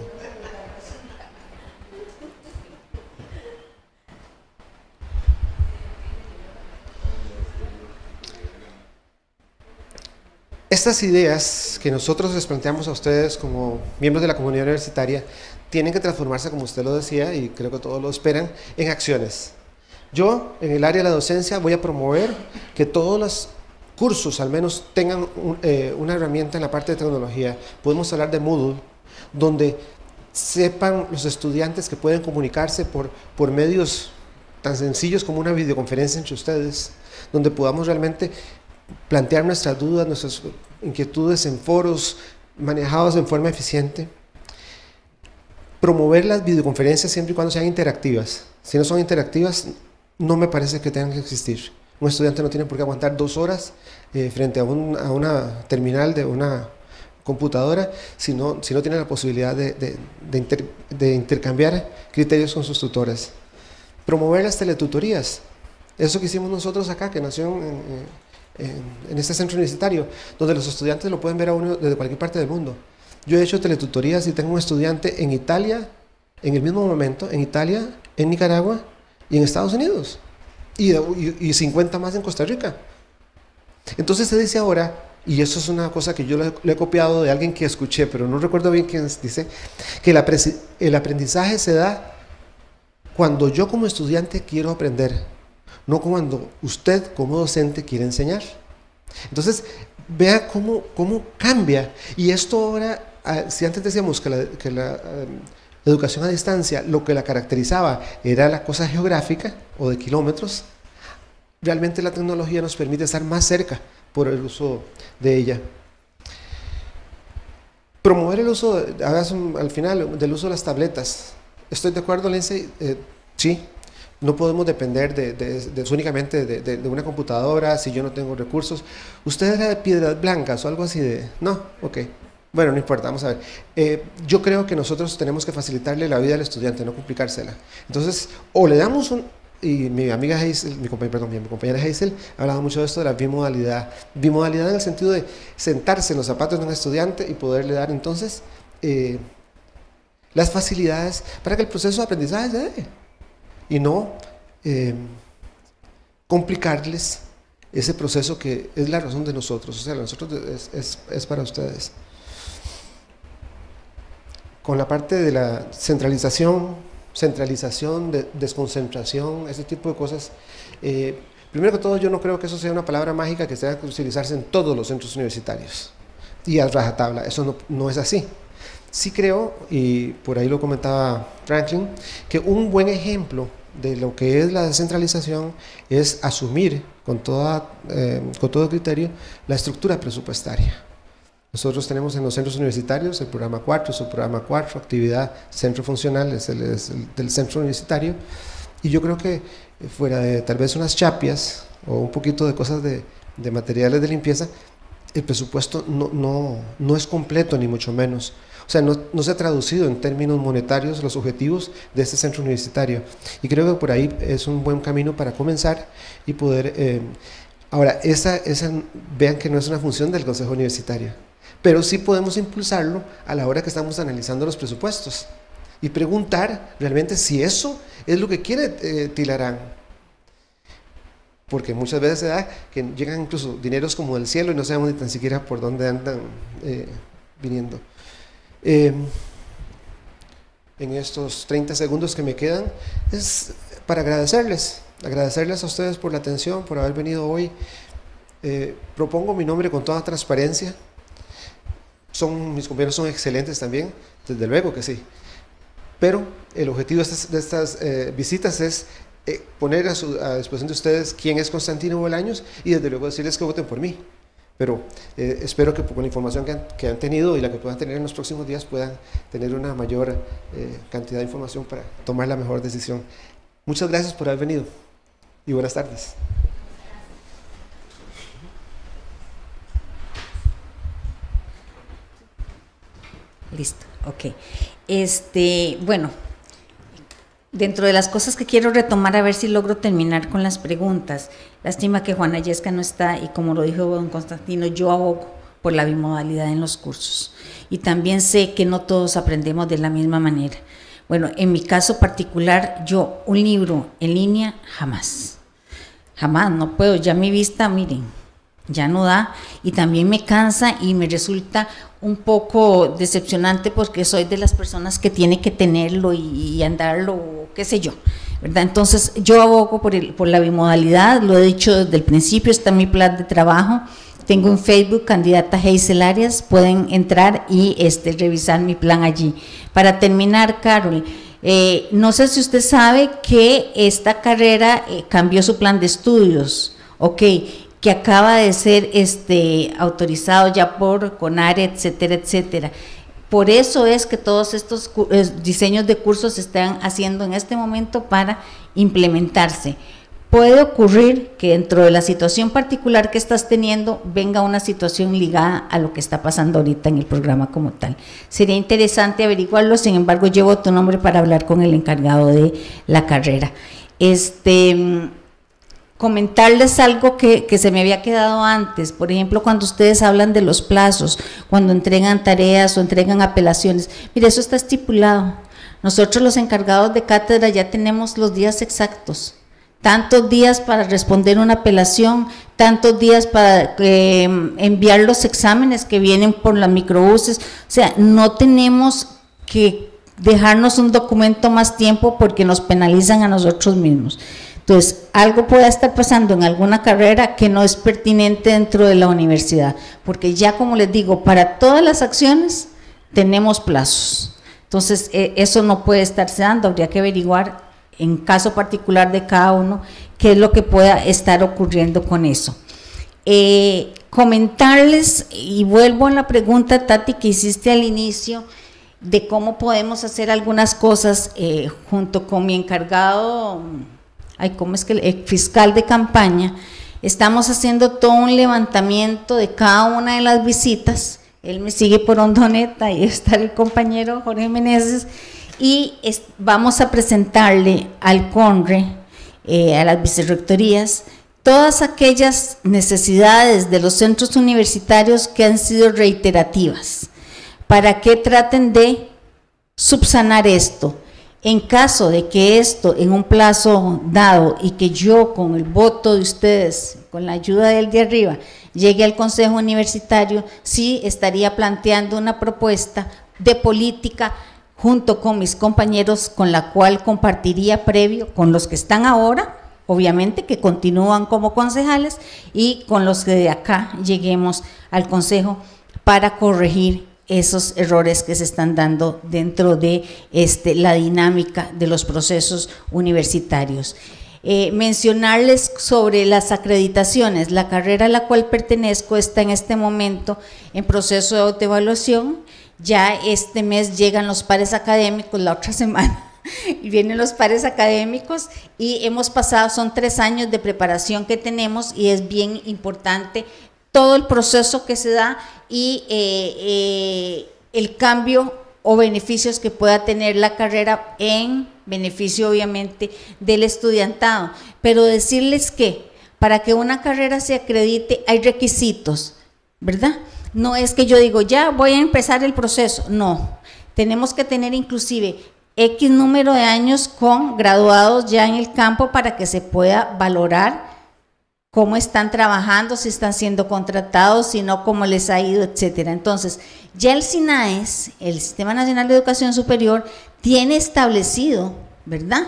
Estas ideas que nosotros les planteamos a ustedes como miembros de la comunidad universitaria tienen que transformarse, como usted lo decía, y creo que todos lo esperan, en acciones. Yo, en el área de la docencia, voy a promover que todos los cursos al menos tengan eh, una herramienta en la parte de tecnología. Podemos hablar de Moodle, donde sepan los estudiantes que pueden comunicarse por medios tan sencillos como una videoconferencia entre ustedes, donde podamos realmente plantear nuestras dudas, nuestras inquietudes en foros manejados en forma eficiente, promover las videoconferencias siempre y cuando sean interactivas. Si no son interactivas, no me parece que tengan que existir. Un estudiante no tiene por qué aguantar dos horas eh, frente a, una terminal de una computadora si no, si no tiene la posibilidad de, intercambiar criterios con sus tutores. Promover las teletutorías. Eso que hicimos nosotros acá, que nació en en, este centro universitario, donde los estudiantes lo pueden ver a uno desde cualquier parte del mundo. Yo he hecho teletutorías y tengo un estudiante en Italia, en el mismo momento, en Italia, en Nicaragua y en Estados Unidos. Y, y, 50 más en Costa Rica. Entonces se dice ahora, y eso es una cosa que yo le, le, he copiado de alguien que escuché, pero no recuerdo bien quién dice, que el aprendizaje se da cuando yo como estudiante quiero aprender no cuando usted como docente quiere enseñar. Entonces, vea cómo, cómo cambia. Y esto ahora, ah, si antes decíamos que la, em, educación a distancia lo que la caracterizaba era la cosa geográfica o de kilómetros, realmente la tecnología nos permite estar más cerca por el uso de ella. Promover el uso, hagas al final, del uso de las tabletas. ¿Estoy de acuerdo, Lindsay? Eh, sí, no podemos depender de, únicamente de, una computadora si yo no tengo recursos. ¿Usted era de Piedras Blancas o algo así de...? No, ok. Bueno, no importa, vamos a ver. Eh, yo creo que nosotros tenemos que facilitarle la vida al estudiante, no complicársela. Entonces, o le damos un... Y mi amiga Hazel, mi, compañera, perdón, mi compañera Hazel ha hablado mucho de esto de la bimodalidad. Bimodalidad en el sentido de sentarse en los zapatos de un estudiante y poderle dar entonces eh, las facilidades para que el proceso de aprendizaje se dé y no eh, complicarles ese proceso que es la razón de nosotros, o sea, nosotros es, es, para ustedes. Con la parte de la centralización, centralización, de, desconcentración, ese tipo de cosas, eh, primero que todo yo no creo que eso sea una palabra mágica que sea que utilizarse en todos los centros universitarios y a rajatabla, eso no, no es así. Sí creo, y por ahí lo comentaba Franklin, que un buen ejemplo de lo que es la descentralización es asumir eh, con, todo criterio la estructura presupuestaria. Nosotros tenemos en los centros universitarios el programa 4, su programa 4, actividad centro funcional, es el, del centro universitario. Y yo creo que eh, fuera de tal vez unas chapias o un poquito de cosas de, de materiales de limpieza, el presupuesto no es completo, ni mucho menos. O sea, no, se ha traducido en términos monetarios los objetivos de este centro universitario. Y creo que por ahí es un buen camino para comenzar y poder... Eh, ahora, esa, vean que no es una función del Consejo Universitario, pero sí podemos impulsarlo a la hora que estamos analizando los presupuestos y preguntar realmente si eso es lo que quiere eh, Tilarán. Porque muchas veces se da que llegan incluso dineros como del cielo y no sabemos ni tan siquiera por dónde andan eh, viniendo. Em, en estos 30 segundos que me quedan es para agradecerles, agradecerles a ustedes por la atención, por haber venido hoy. Eh, propongo mi nombre con toda transparencia. Son, mis compañeros son excelentes también, desde luego que sí. Pero el objetivo de estas, eh, visitas es eh, poner a, a disposición de ustedes quién es Constantino Bolaños y desde luego decirles que voten por mí. Pero eh, espero que con la información que han, tenido y la que puedan tener en los próximos días puedan tener una mayor eh, cantidad de información para tomar la mejor decisión. Muchas gracias por haber venido y buenas tardes. Listo, ok. Este, bueno, dentro de las cosas que quiero retomar, a ver si logro terminar con las preguntas. Lástima que Juana Yesca no está y como lo dijo don Constantino, yo abogo por la bimodalidad en los cursos. Y también sé que no todos aprendemos de la misma manera. Bueno, en mi caso particular, yo un libro en línea jamás. Jamás, no puedo. Ya mi vista, miren, ya no da. Y también me cansa y me resulta un poco decepcionante porque soy de las personas que tiene que tenerlo y, y andarlo qué sé yo. ¿verdad? Entonces yo abogo por, por la bimodalidad, lo he dicho desde el principio, está mi plan de trabajo. Tengo un Facebook candidata Hazel Arias, pueden entrar y este, revisar mi plan allí. Para terminar, Carol, eh, no sé si usted sabe que esta carrera eh, cambió su plan de estudios, ok, que acaba de ser este, autorizado ya por CONARE, etcétera, etcétera. Por eso es que todos estos diseños de cursos se están haciendo en este momento para implementarse. Puede ocurrir que dentro de la situación particular que estás teniendo venga una situación ligada a lo que está pasando ahorita en el programa como tal. Sería interesante averiguarlo, sin embargo llevo tu nombre para hablar con el encargado de la carrera. Este, mm, comentarles algo que, se me había quedado antes. Por ejemplo, cuando ustedes hablan de los plazos, cuando entregan tareas o entregan apelaciones. Mire, eso está estipulado. Nosotros los encargados de cátedra ya tenemos los días exactos. Tantos días para responder una apelación, tantos días para em, enviar los exámenes que vienen por las microbuses. O sea, no tenemos que dejarnos un documento más tiempo porque nos penalizan a nosotros mismos. Entonces, algo puede estar pasando en alguna carrera que no es pertinente dentro de la universidad, porque ya como les digo, para todas las acciones tenemos plazos. Entonces, eh, eso no puede estarse dando, habría que averiguar en caso particular de cada uno qué es lo que pueda estar ocurriendo con eso. Eh, comentarles, y vuelvo a la pregunta, Tati, que hiciste al inicio, de cómo podemos hacer algunas cosas eh, junto con mi encargado ay, ¿cómo es que el fiscal de campaña? Estamos haciendo todo un levantamiento de cada una de las visitas. Él me sigue por Ondoneta, ahí está el compañero Jorge Meneses. Y vamos a presentarle al CONRE, eh, a las vicerrectorías, todas aquellas necesidades de los centros universitarios que han sido reiterativas, para que traten de subsanar esto. En caso de que esto en un plazo dado y que yo con el voto de ustedes, con la ayuda del de arriba, llegue al Consejo Universitario, sí estaría planteando una propuesta de política junto con mis compañeros con la cual compartiría previo con los que están ahora, obviamente que continúan como concejales, y con los que de acá lleguemos al Consejo para corregir esos errores que se están dando dentro de este, la dinámica de los procesos universitarios. Eh, mencionarles sobre las acreditaciones. La carrera a la cual pertenezco está en este momento en proceso de autoevaluación. Ya este mes llegan los pares académicos, la otra [LAUGHS] semana vienen los pares académicos y hemos pasado, son tres años de preparación que tenemos y es bien importante todo el proceso que se da y eh, eh, el cambio o beneficios que pueda tener la carrera en beneficio obviamente del estudiantado. Pero decirles que para que una carrera se acredite hay requisitos, ¿verdad? No es que yo digo, ya voy a empezar el proceso, no. Tenemos que tener inclusive X número de años con graduados ya en el campo para que se pueda valorar cómo están trabajando, si están siendo contratados, si no, cómo les ha ido, etcétera. Entonces, ya el SINAES, el Sistema Nacional de Educación Superior, tiene establecido, ¿verdad?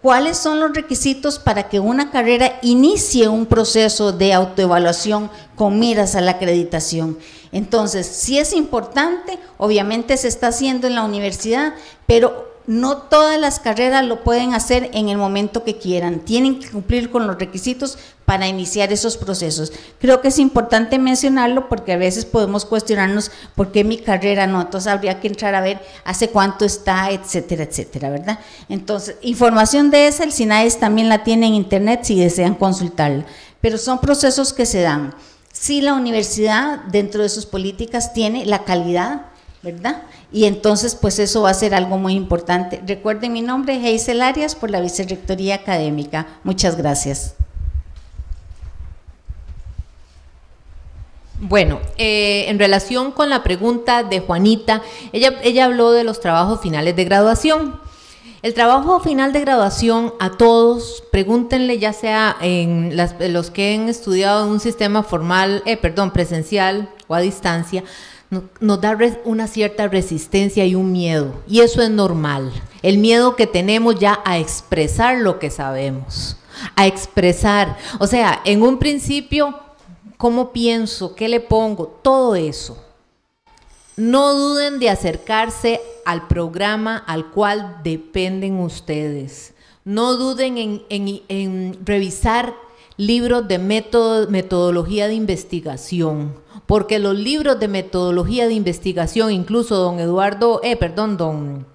¿Cuáles son los requisitos para que una carrera inicie un proceso de autoevaluación con miras a la acreditación? Entonces, si es importante, obviamente se está haciendo en la universidad, pero no todas las carreras lo pueden hacer en el momento que quieran. Tienen que cumplir con los requisitos para iniciar esos procesos. Creo que es importante mencionarlo porque a veces podemos cuestionarnos por qué mi carrera no. Entonces habría que entrar a ver hace cuánto está, etcétera, etcétera, ¿verdad? Entonces, información de esa, el SINAES también la tiene en internet si desean consultarla. Pero son procesos que se dan. Si la universidad, dentro de sus políticas, tiene la calidad ¿verdad? Y entonces, pues eso va a ser algo muy importante. Recuerden mi nombre, Heisel Arias, por la Vicerrectoría Académica. Muchas gracias. Bueno, eh, en relación con la pregunta de Juanita, ella, habló de los trabajos finales de graduación. El trabajo final de graduación a todos, pregúntenle ya sea en los que han estudiado en un sistema formal, eh, perdón, presencial o a distancia, nos da una cierta resistencia y un miedo. Y eso es normal. El miedo que tenemos ya a expresar lo que sabemos, a expresar. O sea, en un principio, ¿cómo pienso? ¿Qué le pongo? Todo eso. No duden de acercarse al programa al cual dependen ustedes. No duden en, en revisar libros de metodología de investigación porque los libros de metodología de investigación, incluso don Eduardo, eh, perdón, don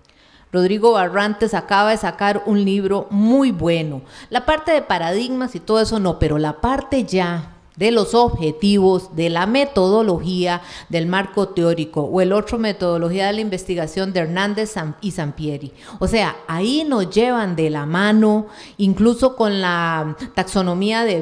Rodrigo Barrantes acaba de sacar un libro muy bueno. La parte de paradigmas y todo eso no, pero la parte ya de los objetivos, de la metodología del marco teórico o el otro metodología de la investigación de Hernández y Sampieri. O sea, ahí nos llevan de la mano, incluso con la taxonomía de,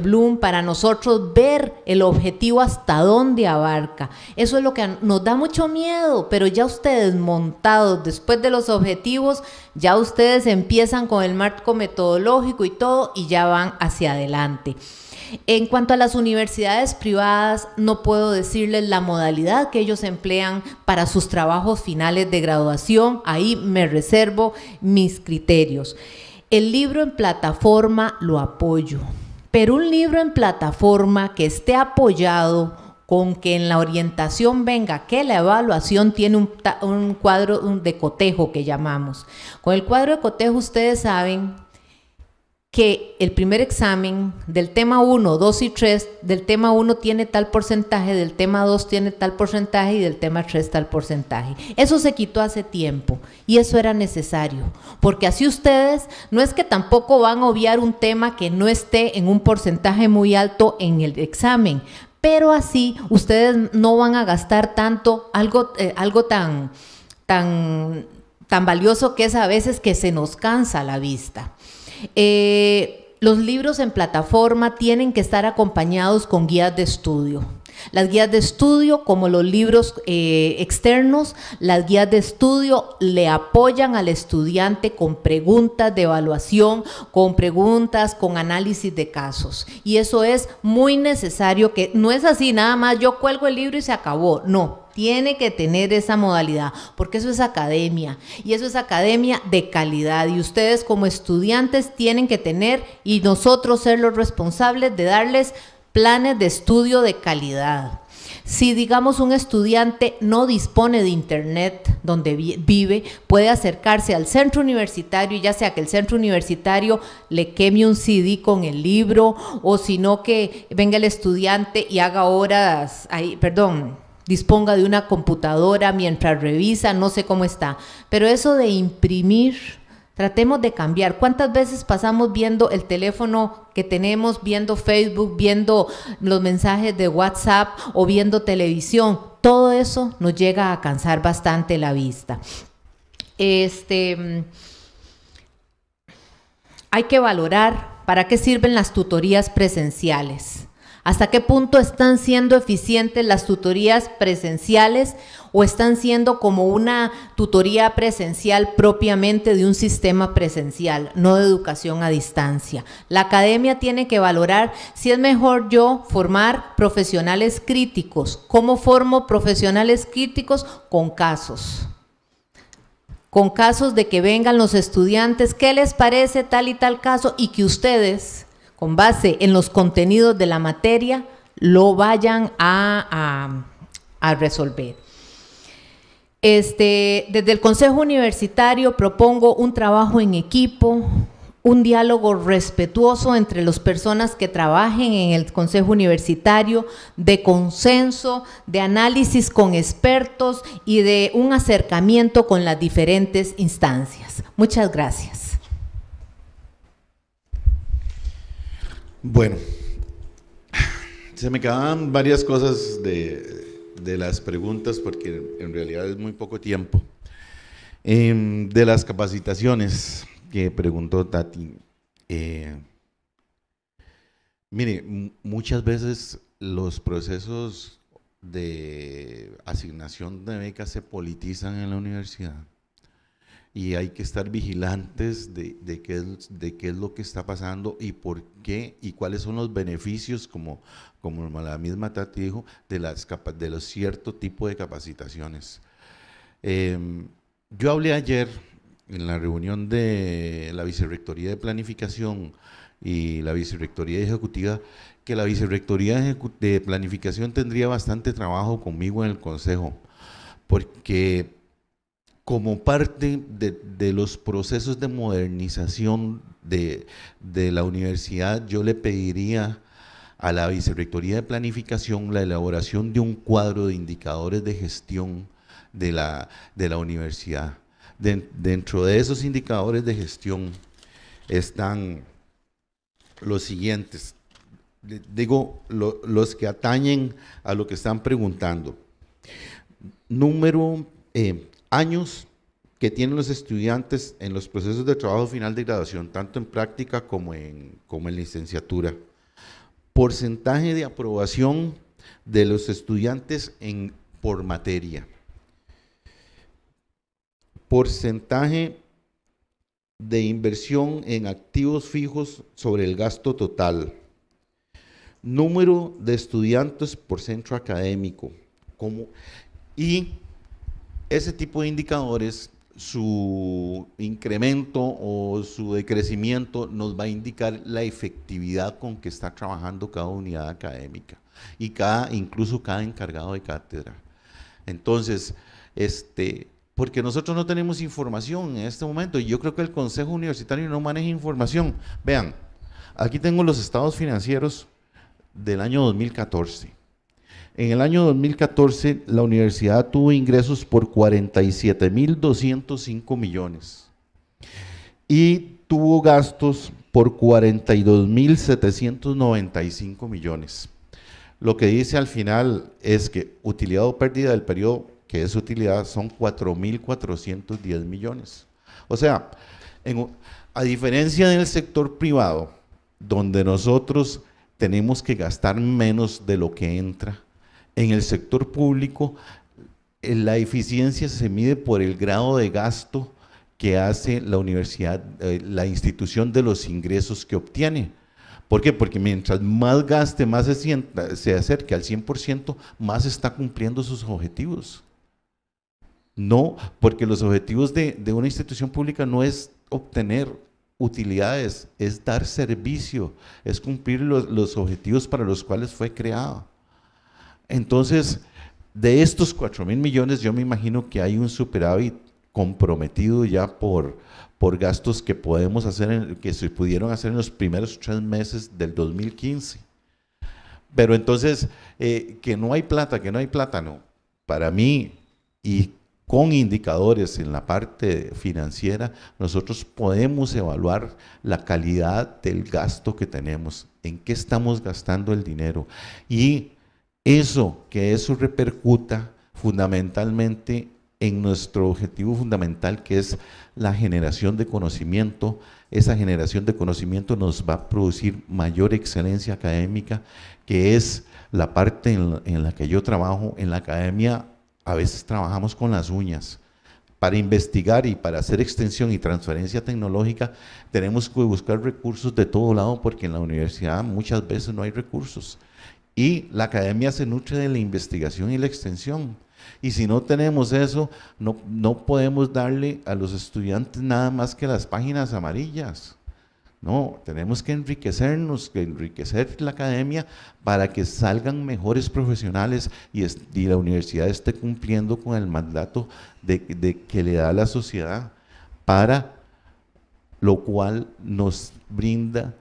Bloom, para nosotros ver el objetivo hasta dónde abarca. Eso es lo que nos da mucho miedo, pero ya ustedes montados después de los objetivos, ya ustedes empiezan con el marco metodológico y todo y ya van hacia adelante. En cuanto a las universidades privadas, no puedo decirles la modalidad que ellos emplean para sus trabajos finales de graduación. Ahí me reservo mis criterios. El libro en plataforma lo apoyo, pero un libro en plataforma que esté apoyado con que en la orientación venga que la evaluación tiene un, cuadro de cotejo que llamamos. Con el cuadro de cotejo ustedes saben que el primer examen del tema 1, 2 y 3, del tema 1 tiene tal porcentaje, del tema 2 tiene tal porcentaje y del tema 3 tal porcentaje. Eso se quitó hace tiempo y eso era necesario, porque así ustedes no es que tampoco van a obviar un tema que no esté en un porcentaje muy alto en el examen, pero así ustedes no van a gastar tanto algo, eh, algo tan, tan valioso que es a veces que se nos cansa la vista. Eh, los libros en plataforma tienen que estar acompañados con guías de estudio. Las guías de estudio, como los libros eh, externos, las guías de estudio le apoyan al estudiante con preguntas de evaluación, con preguntas, con análisis de casos. Y eso es muy necesario que no es así, nada más yo cuelgo el libro y se acabó. No, tiene que tener esa modalidad, porque eso es academia y eso es academia de calidad y ustedes como estudiantes tienen que tener y nosotros ser los responsables de darles planes de estudio de calidad. Si digamos un estudiante no dispone de internet donde vive, puede acercarse al centro universitario, ya sea que el centro universitario le queme un CD con el libro o sino que venga el estudiante y haga horas, ahí, perdón, disponga de una computadora mientras revisa, no sé cómo está. Pero eso de imprimir, tratemos de cambiar. ¿Cuántas veces pasamos viendo el teléfono que tenemos, viendo Facebook, viendo los mensajes de WhatsApp o viendo televisión? Todo eso nos llega a cansar bastante la vista. Este, mm, hay que valorar para qué sirven las tutorías presenciales. ¿Hasta qué punto están siendo eficientes las tutorías presenciales o están siendo como una tutoría presencial propiamente de un sistema presencial, no de educación a distancia? La academia tiene que valorar si es mejor yo formar profesionales críticos. ¿Cómo formo profesionales críticos? Con casos con casos de que vengan los estudiantes, qué les parece tal y tal caso y que ustedes con base en los contenidos de la materia, lo vayan a, resolver. Este, desde el Consejo Universitario propongo un trabajo en equipo, un diálogo respetuoso entre las personas que trabajen en el Consejo Universitario, de consenso, de análisis con expertos y de un acercamiento con las diferentes instancias. Muchas gracias. Bueno, se me quedaban varias cosas de, las preguntas porque en realidad es muy poco tiempo. Em, de las capacitaciones que preguntó Tati. Eh, mire, muchas veces los procesos de asignación de becas se politizan en la universidad y hay que estar vigilantes de, de, qué es, de qué es lo que está pasando y por qué y cuáles son los beneficios, como, como la misma Tati dijo, de, las, de los cierto tipo de capacitaciones. Em, yo hablé ayer en la reunión de la Vicerrectoría de Planificación y la Vicerrectoría Ejecutiva, que la Vicerrectoría de Planificación tendría bastante trabajo conmigo en el Consejo, porque como parte de, los procesos de modernización de, la universidad, yo le pediría a la Vicerrectoría de Planificación la elaboración de un cuadro de indicadores de gestión de la, universidad. dentro de esos indicadores de gestión están los siguientes, digo, los que atañen a lo que están preguntando. Número eh, años que tienen los estudiantes en los procesos de trabajo final de graduación, tanto en práctica como en, como en licenciatura. Porcentaje de aprobación de los estudiantes en, por materia. Porcentaje de inversión en activos fijos sobre el gasto total. Número de estudiantes por centro académico. Como, y ese tipo de indicadores, su incremento o su decrecimiento nos va a indicar la efectividad con que está trabajando cada unidad académica y cada, incluso cada encargado de cátedra. Entonces, este, porque nosotros no tenemos información en este momento. y Yo creo que el Consejo Universitario no maneja información. Vean, aquí tengo los estados financieros del año 2014. En el año 2014, la universidad tuvo ingresos por 47.205 millones y tuvo gastos por 42.795 millones. Lo que dice al final es que utilidad o pérdida del periodo, que es utilidad, son 4.410 millones. O sea, a diferencia del sector privado, donde nosotros tenemos que gastar menos de lo que entra, en el sector público eh, la eficiencia se mide por el grado de gasto que hace la universidad, eh, la institución de los ingresos que obtiene. ¿Por qué? Porque mientras más gaste, más se, se acerque al 100%, más está cumpliendo sus objetivos. No, porque los objetivos de, una institución pública no es obtener utilidades, es dar servicio, es cumplir los, los objetivos para los cuales fue creada. Entonces, de estos 4 mil millones, yo me imagino que hay un superávit comprometido ya por, por gastos que podemos hacer, se pudieron hacer en los primeros tres meses del 2015. Pero entonces, eh, que no hay plata, que no hay plata, Para mí, y con indicadores en la parte financiera, nosotros podemos evaluar la calidad del gasto que tenemos, en qué estamos gastando el dinero. Y eso, que eso repercuta fundamentalmente en nuestro objetivo fundamental que es la generación de conocimiento. Esa generación de conocimiento nos va a producir mayor excelencia académica, que es la parte en la, que yo trabajo. En la academia a veces trabajamos con las uñas. Para investigar y para hacer extensión y transferencia tecnológica tenemos que buscar recursos de todo lado porque en la universidad muchas veces no hay recursos. Y la academia se nutre de la investigación y la extensión. Y si no tenemos eso, no, no podemos darle a los estudiantes nada más que las páginas amarillas. No, tenemos que enriquecernos, que enriquecer la academia para que salgan mejores profesionales y, la universidad esté cumpliendo con el mandato de, que le da la sociedad, para lo cual nos brinda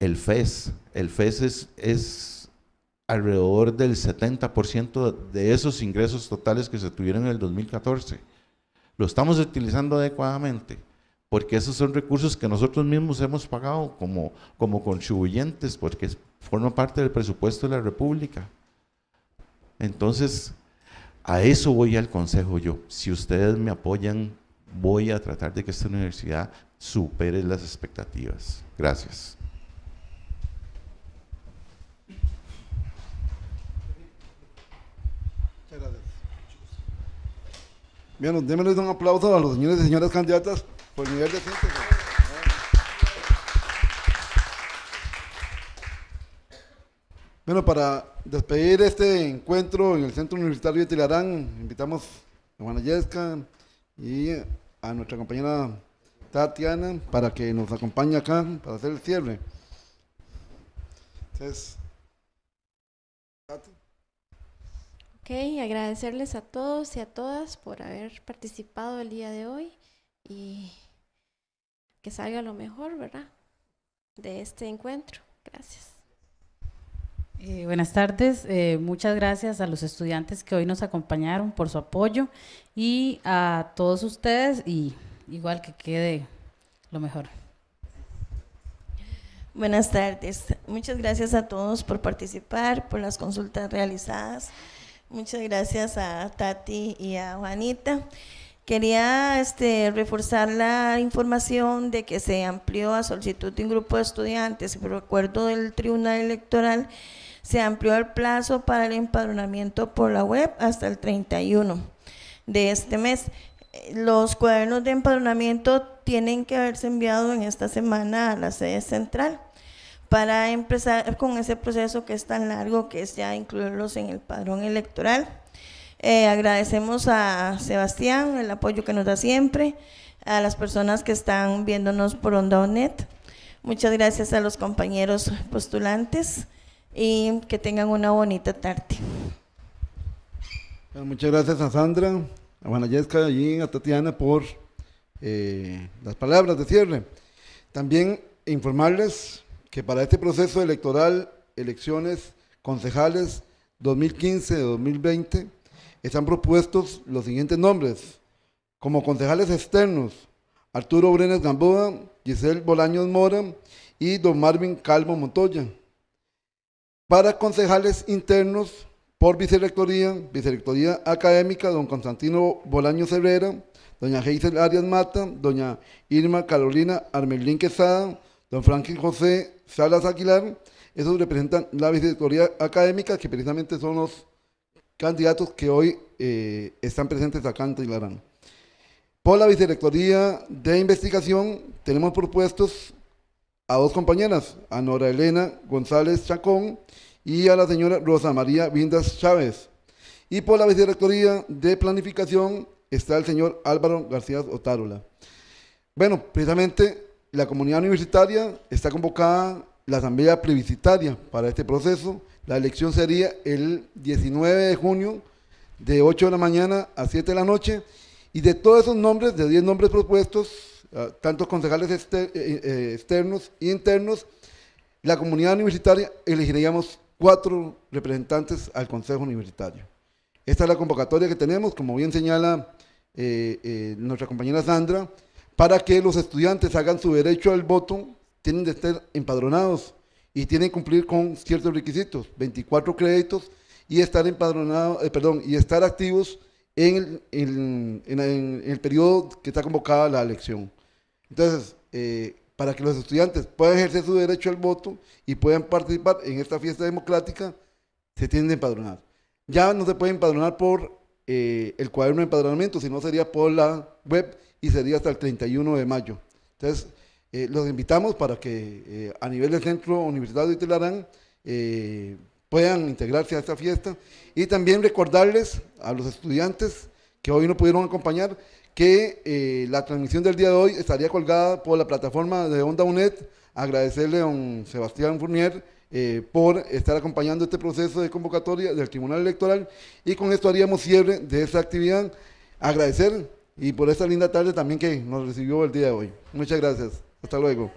el FES. El FES es alrededor del 70% de esos ingresos totales que se tuvieron en el 2014. Lo estamos utilizando adecuadamente, porque esos son recursos que nosotros mismos hemos pagado como, como contribuyentes, porque forman parte del presupuesto de la República. Entonces, a eso voy al consejo yo. Si ustedes me apoyan, voy a tratar de que esta universidad supere las expectativas. Gracias. Bien, démosles un aplauso a los señores y señoras candidatas por el nivel de síntesis. Bueno, para despedir este encuentro en el Centro Universitario de Tilarán, invitamos a Juana Yesca y a nuestra compañera Tatiana para que nos acompañe acá para hacer el cierre. Entonces, Ok, agradecerles a todos y a todas por haber participado el día de hoy y que salga lo mejor, ¿verdad? De este encuentro. Gracias. Eh, buenas tardes, eh, muchas gracias a los estudiantes que hoy nos acompañaron por su apoyo y a todos ustedes y igual que quede lo mejor. Buenas tardes, muchas gracias a todos por participar, por las consultas realizadas. Muchas gracias a Tati y a Juanita. Quería este, reforzar la información de que se amplió a solicitud de un grupo de estudiantes, por acuerdo del Tribunal Electoral, se amplió el plazo para el empadronamiento por la web hasta el 31 de este mes. Los cuadernos de empadronamiento tienen que haberse enviado en esta semana a la sede central para empezar con ese proceso que es tan largo que es ya incluirlos en el padrón electoral. Eh, agradecemos a Sebastián el apoyo que nos da siempre, a las personas que están viéndonos por Onda.net. Muchas gracias a los compañeros postulantes y que tengan una bonita tarde. muchas gracias a Sandra, a Juana y a Tatiana por eh, las palabras de cierre. También informarles que para este proceso electoral, elecciones concejales 2015-2020, están propuestos los siguientes nombres. Como concejales externos, Arturo Brenes Gamboa, Giselle Bolaños Mora y don Marvin Calvo Montoya. Para concejales internos, por vicerectoría, vicerectoría académica, don Constantino Bolaños Herrera, doña Geisel Arias Mata, doña Irma Carolina Armelín Quesada, don Franklin José Salas Aguilar. Esos representan la vicerrectoría académica, que precisamente son los candidatos que hoy eh, están presentes acá en Tilarán. Por la vicerrectoría de investigación tenemos propuestos a dos compañeras, a Nora Elena González Chacón y a la señora Rosa María Vindas Chávez. Y por la vicerrectoría de planificación está el señor Álvaro García Otárola. Bueno, precisamente la comunidad universitaria está convocada la asamblea plebiscitaria para este proceso. La elección sería el 19 de junio de 8 de la mañana a 7 de la noche y de todos esos nombres, de 10 nombres propuestos, ah, tantos concejales este, eh, eh, externos e internos, la comunidad universitaria elegiríamos cuatro representantes al Consejo Universitario. Esta es la convocatoria que tenemos, como bien señala eh, nuestra compañera Sandra, para que los estudiantes hagan su derecho al voto, tienen de estar empadronados y tienen que cumplir con ciertos requisitos, 24 créditos y estar empadronados, eh, perdón, y estar activos en el, en, periodo que está convocada la elección. Entonces, eh, para que los estudiantes puedan ejercer su derecho al voto y puedan participar en esta fiesta democrática, se tienen que empadronar. Ya no se puede empadronar por eh, el cuaderno de empadronamiento, sino sería por la web y sería hasta el 31 de mayo. Entonces, eh, los invitamos para que eh, a nivel del Centro Universitario de Telarán eh, puedan integrarse a esta fiesta y también recordarles a los estudiantes que hoy no pudieron acompañar que la transmisión del día de hoy estaría colgada por la plataforma de Onda UNED. Agradecerle a don Sebastián Fournier por estar acompañando este proceso de convocatoria del Tribunal Electoral y con esto haríamos cierre de esta actividad. Agradecer y por esta linda tarde también que nos recibió el día de hoy. Muchas gracias. Hasta luego.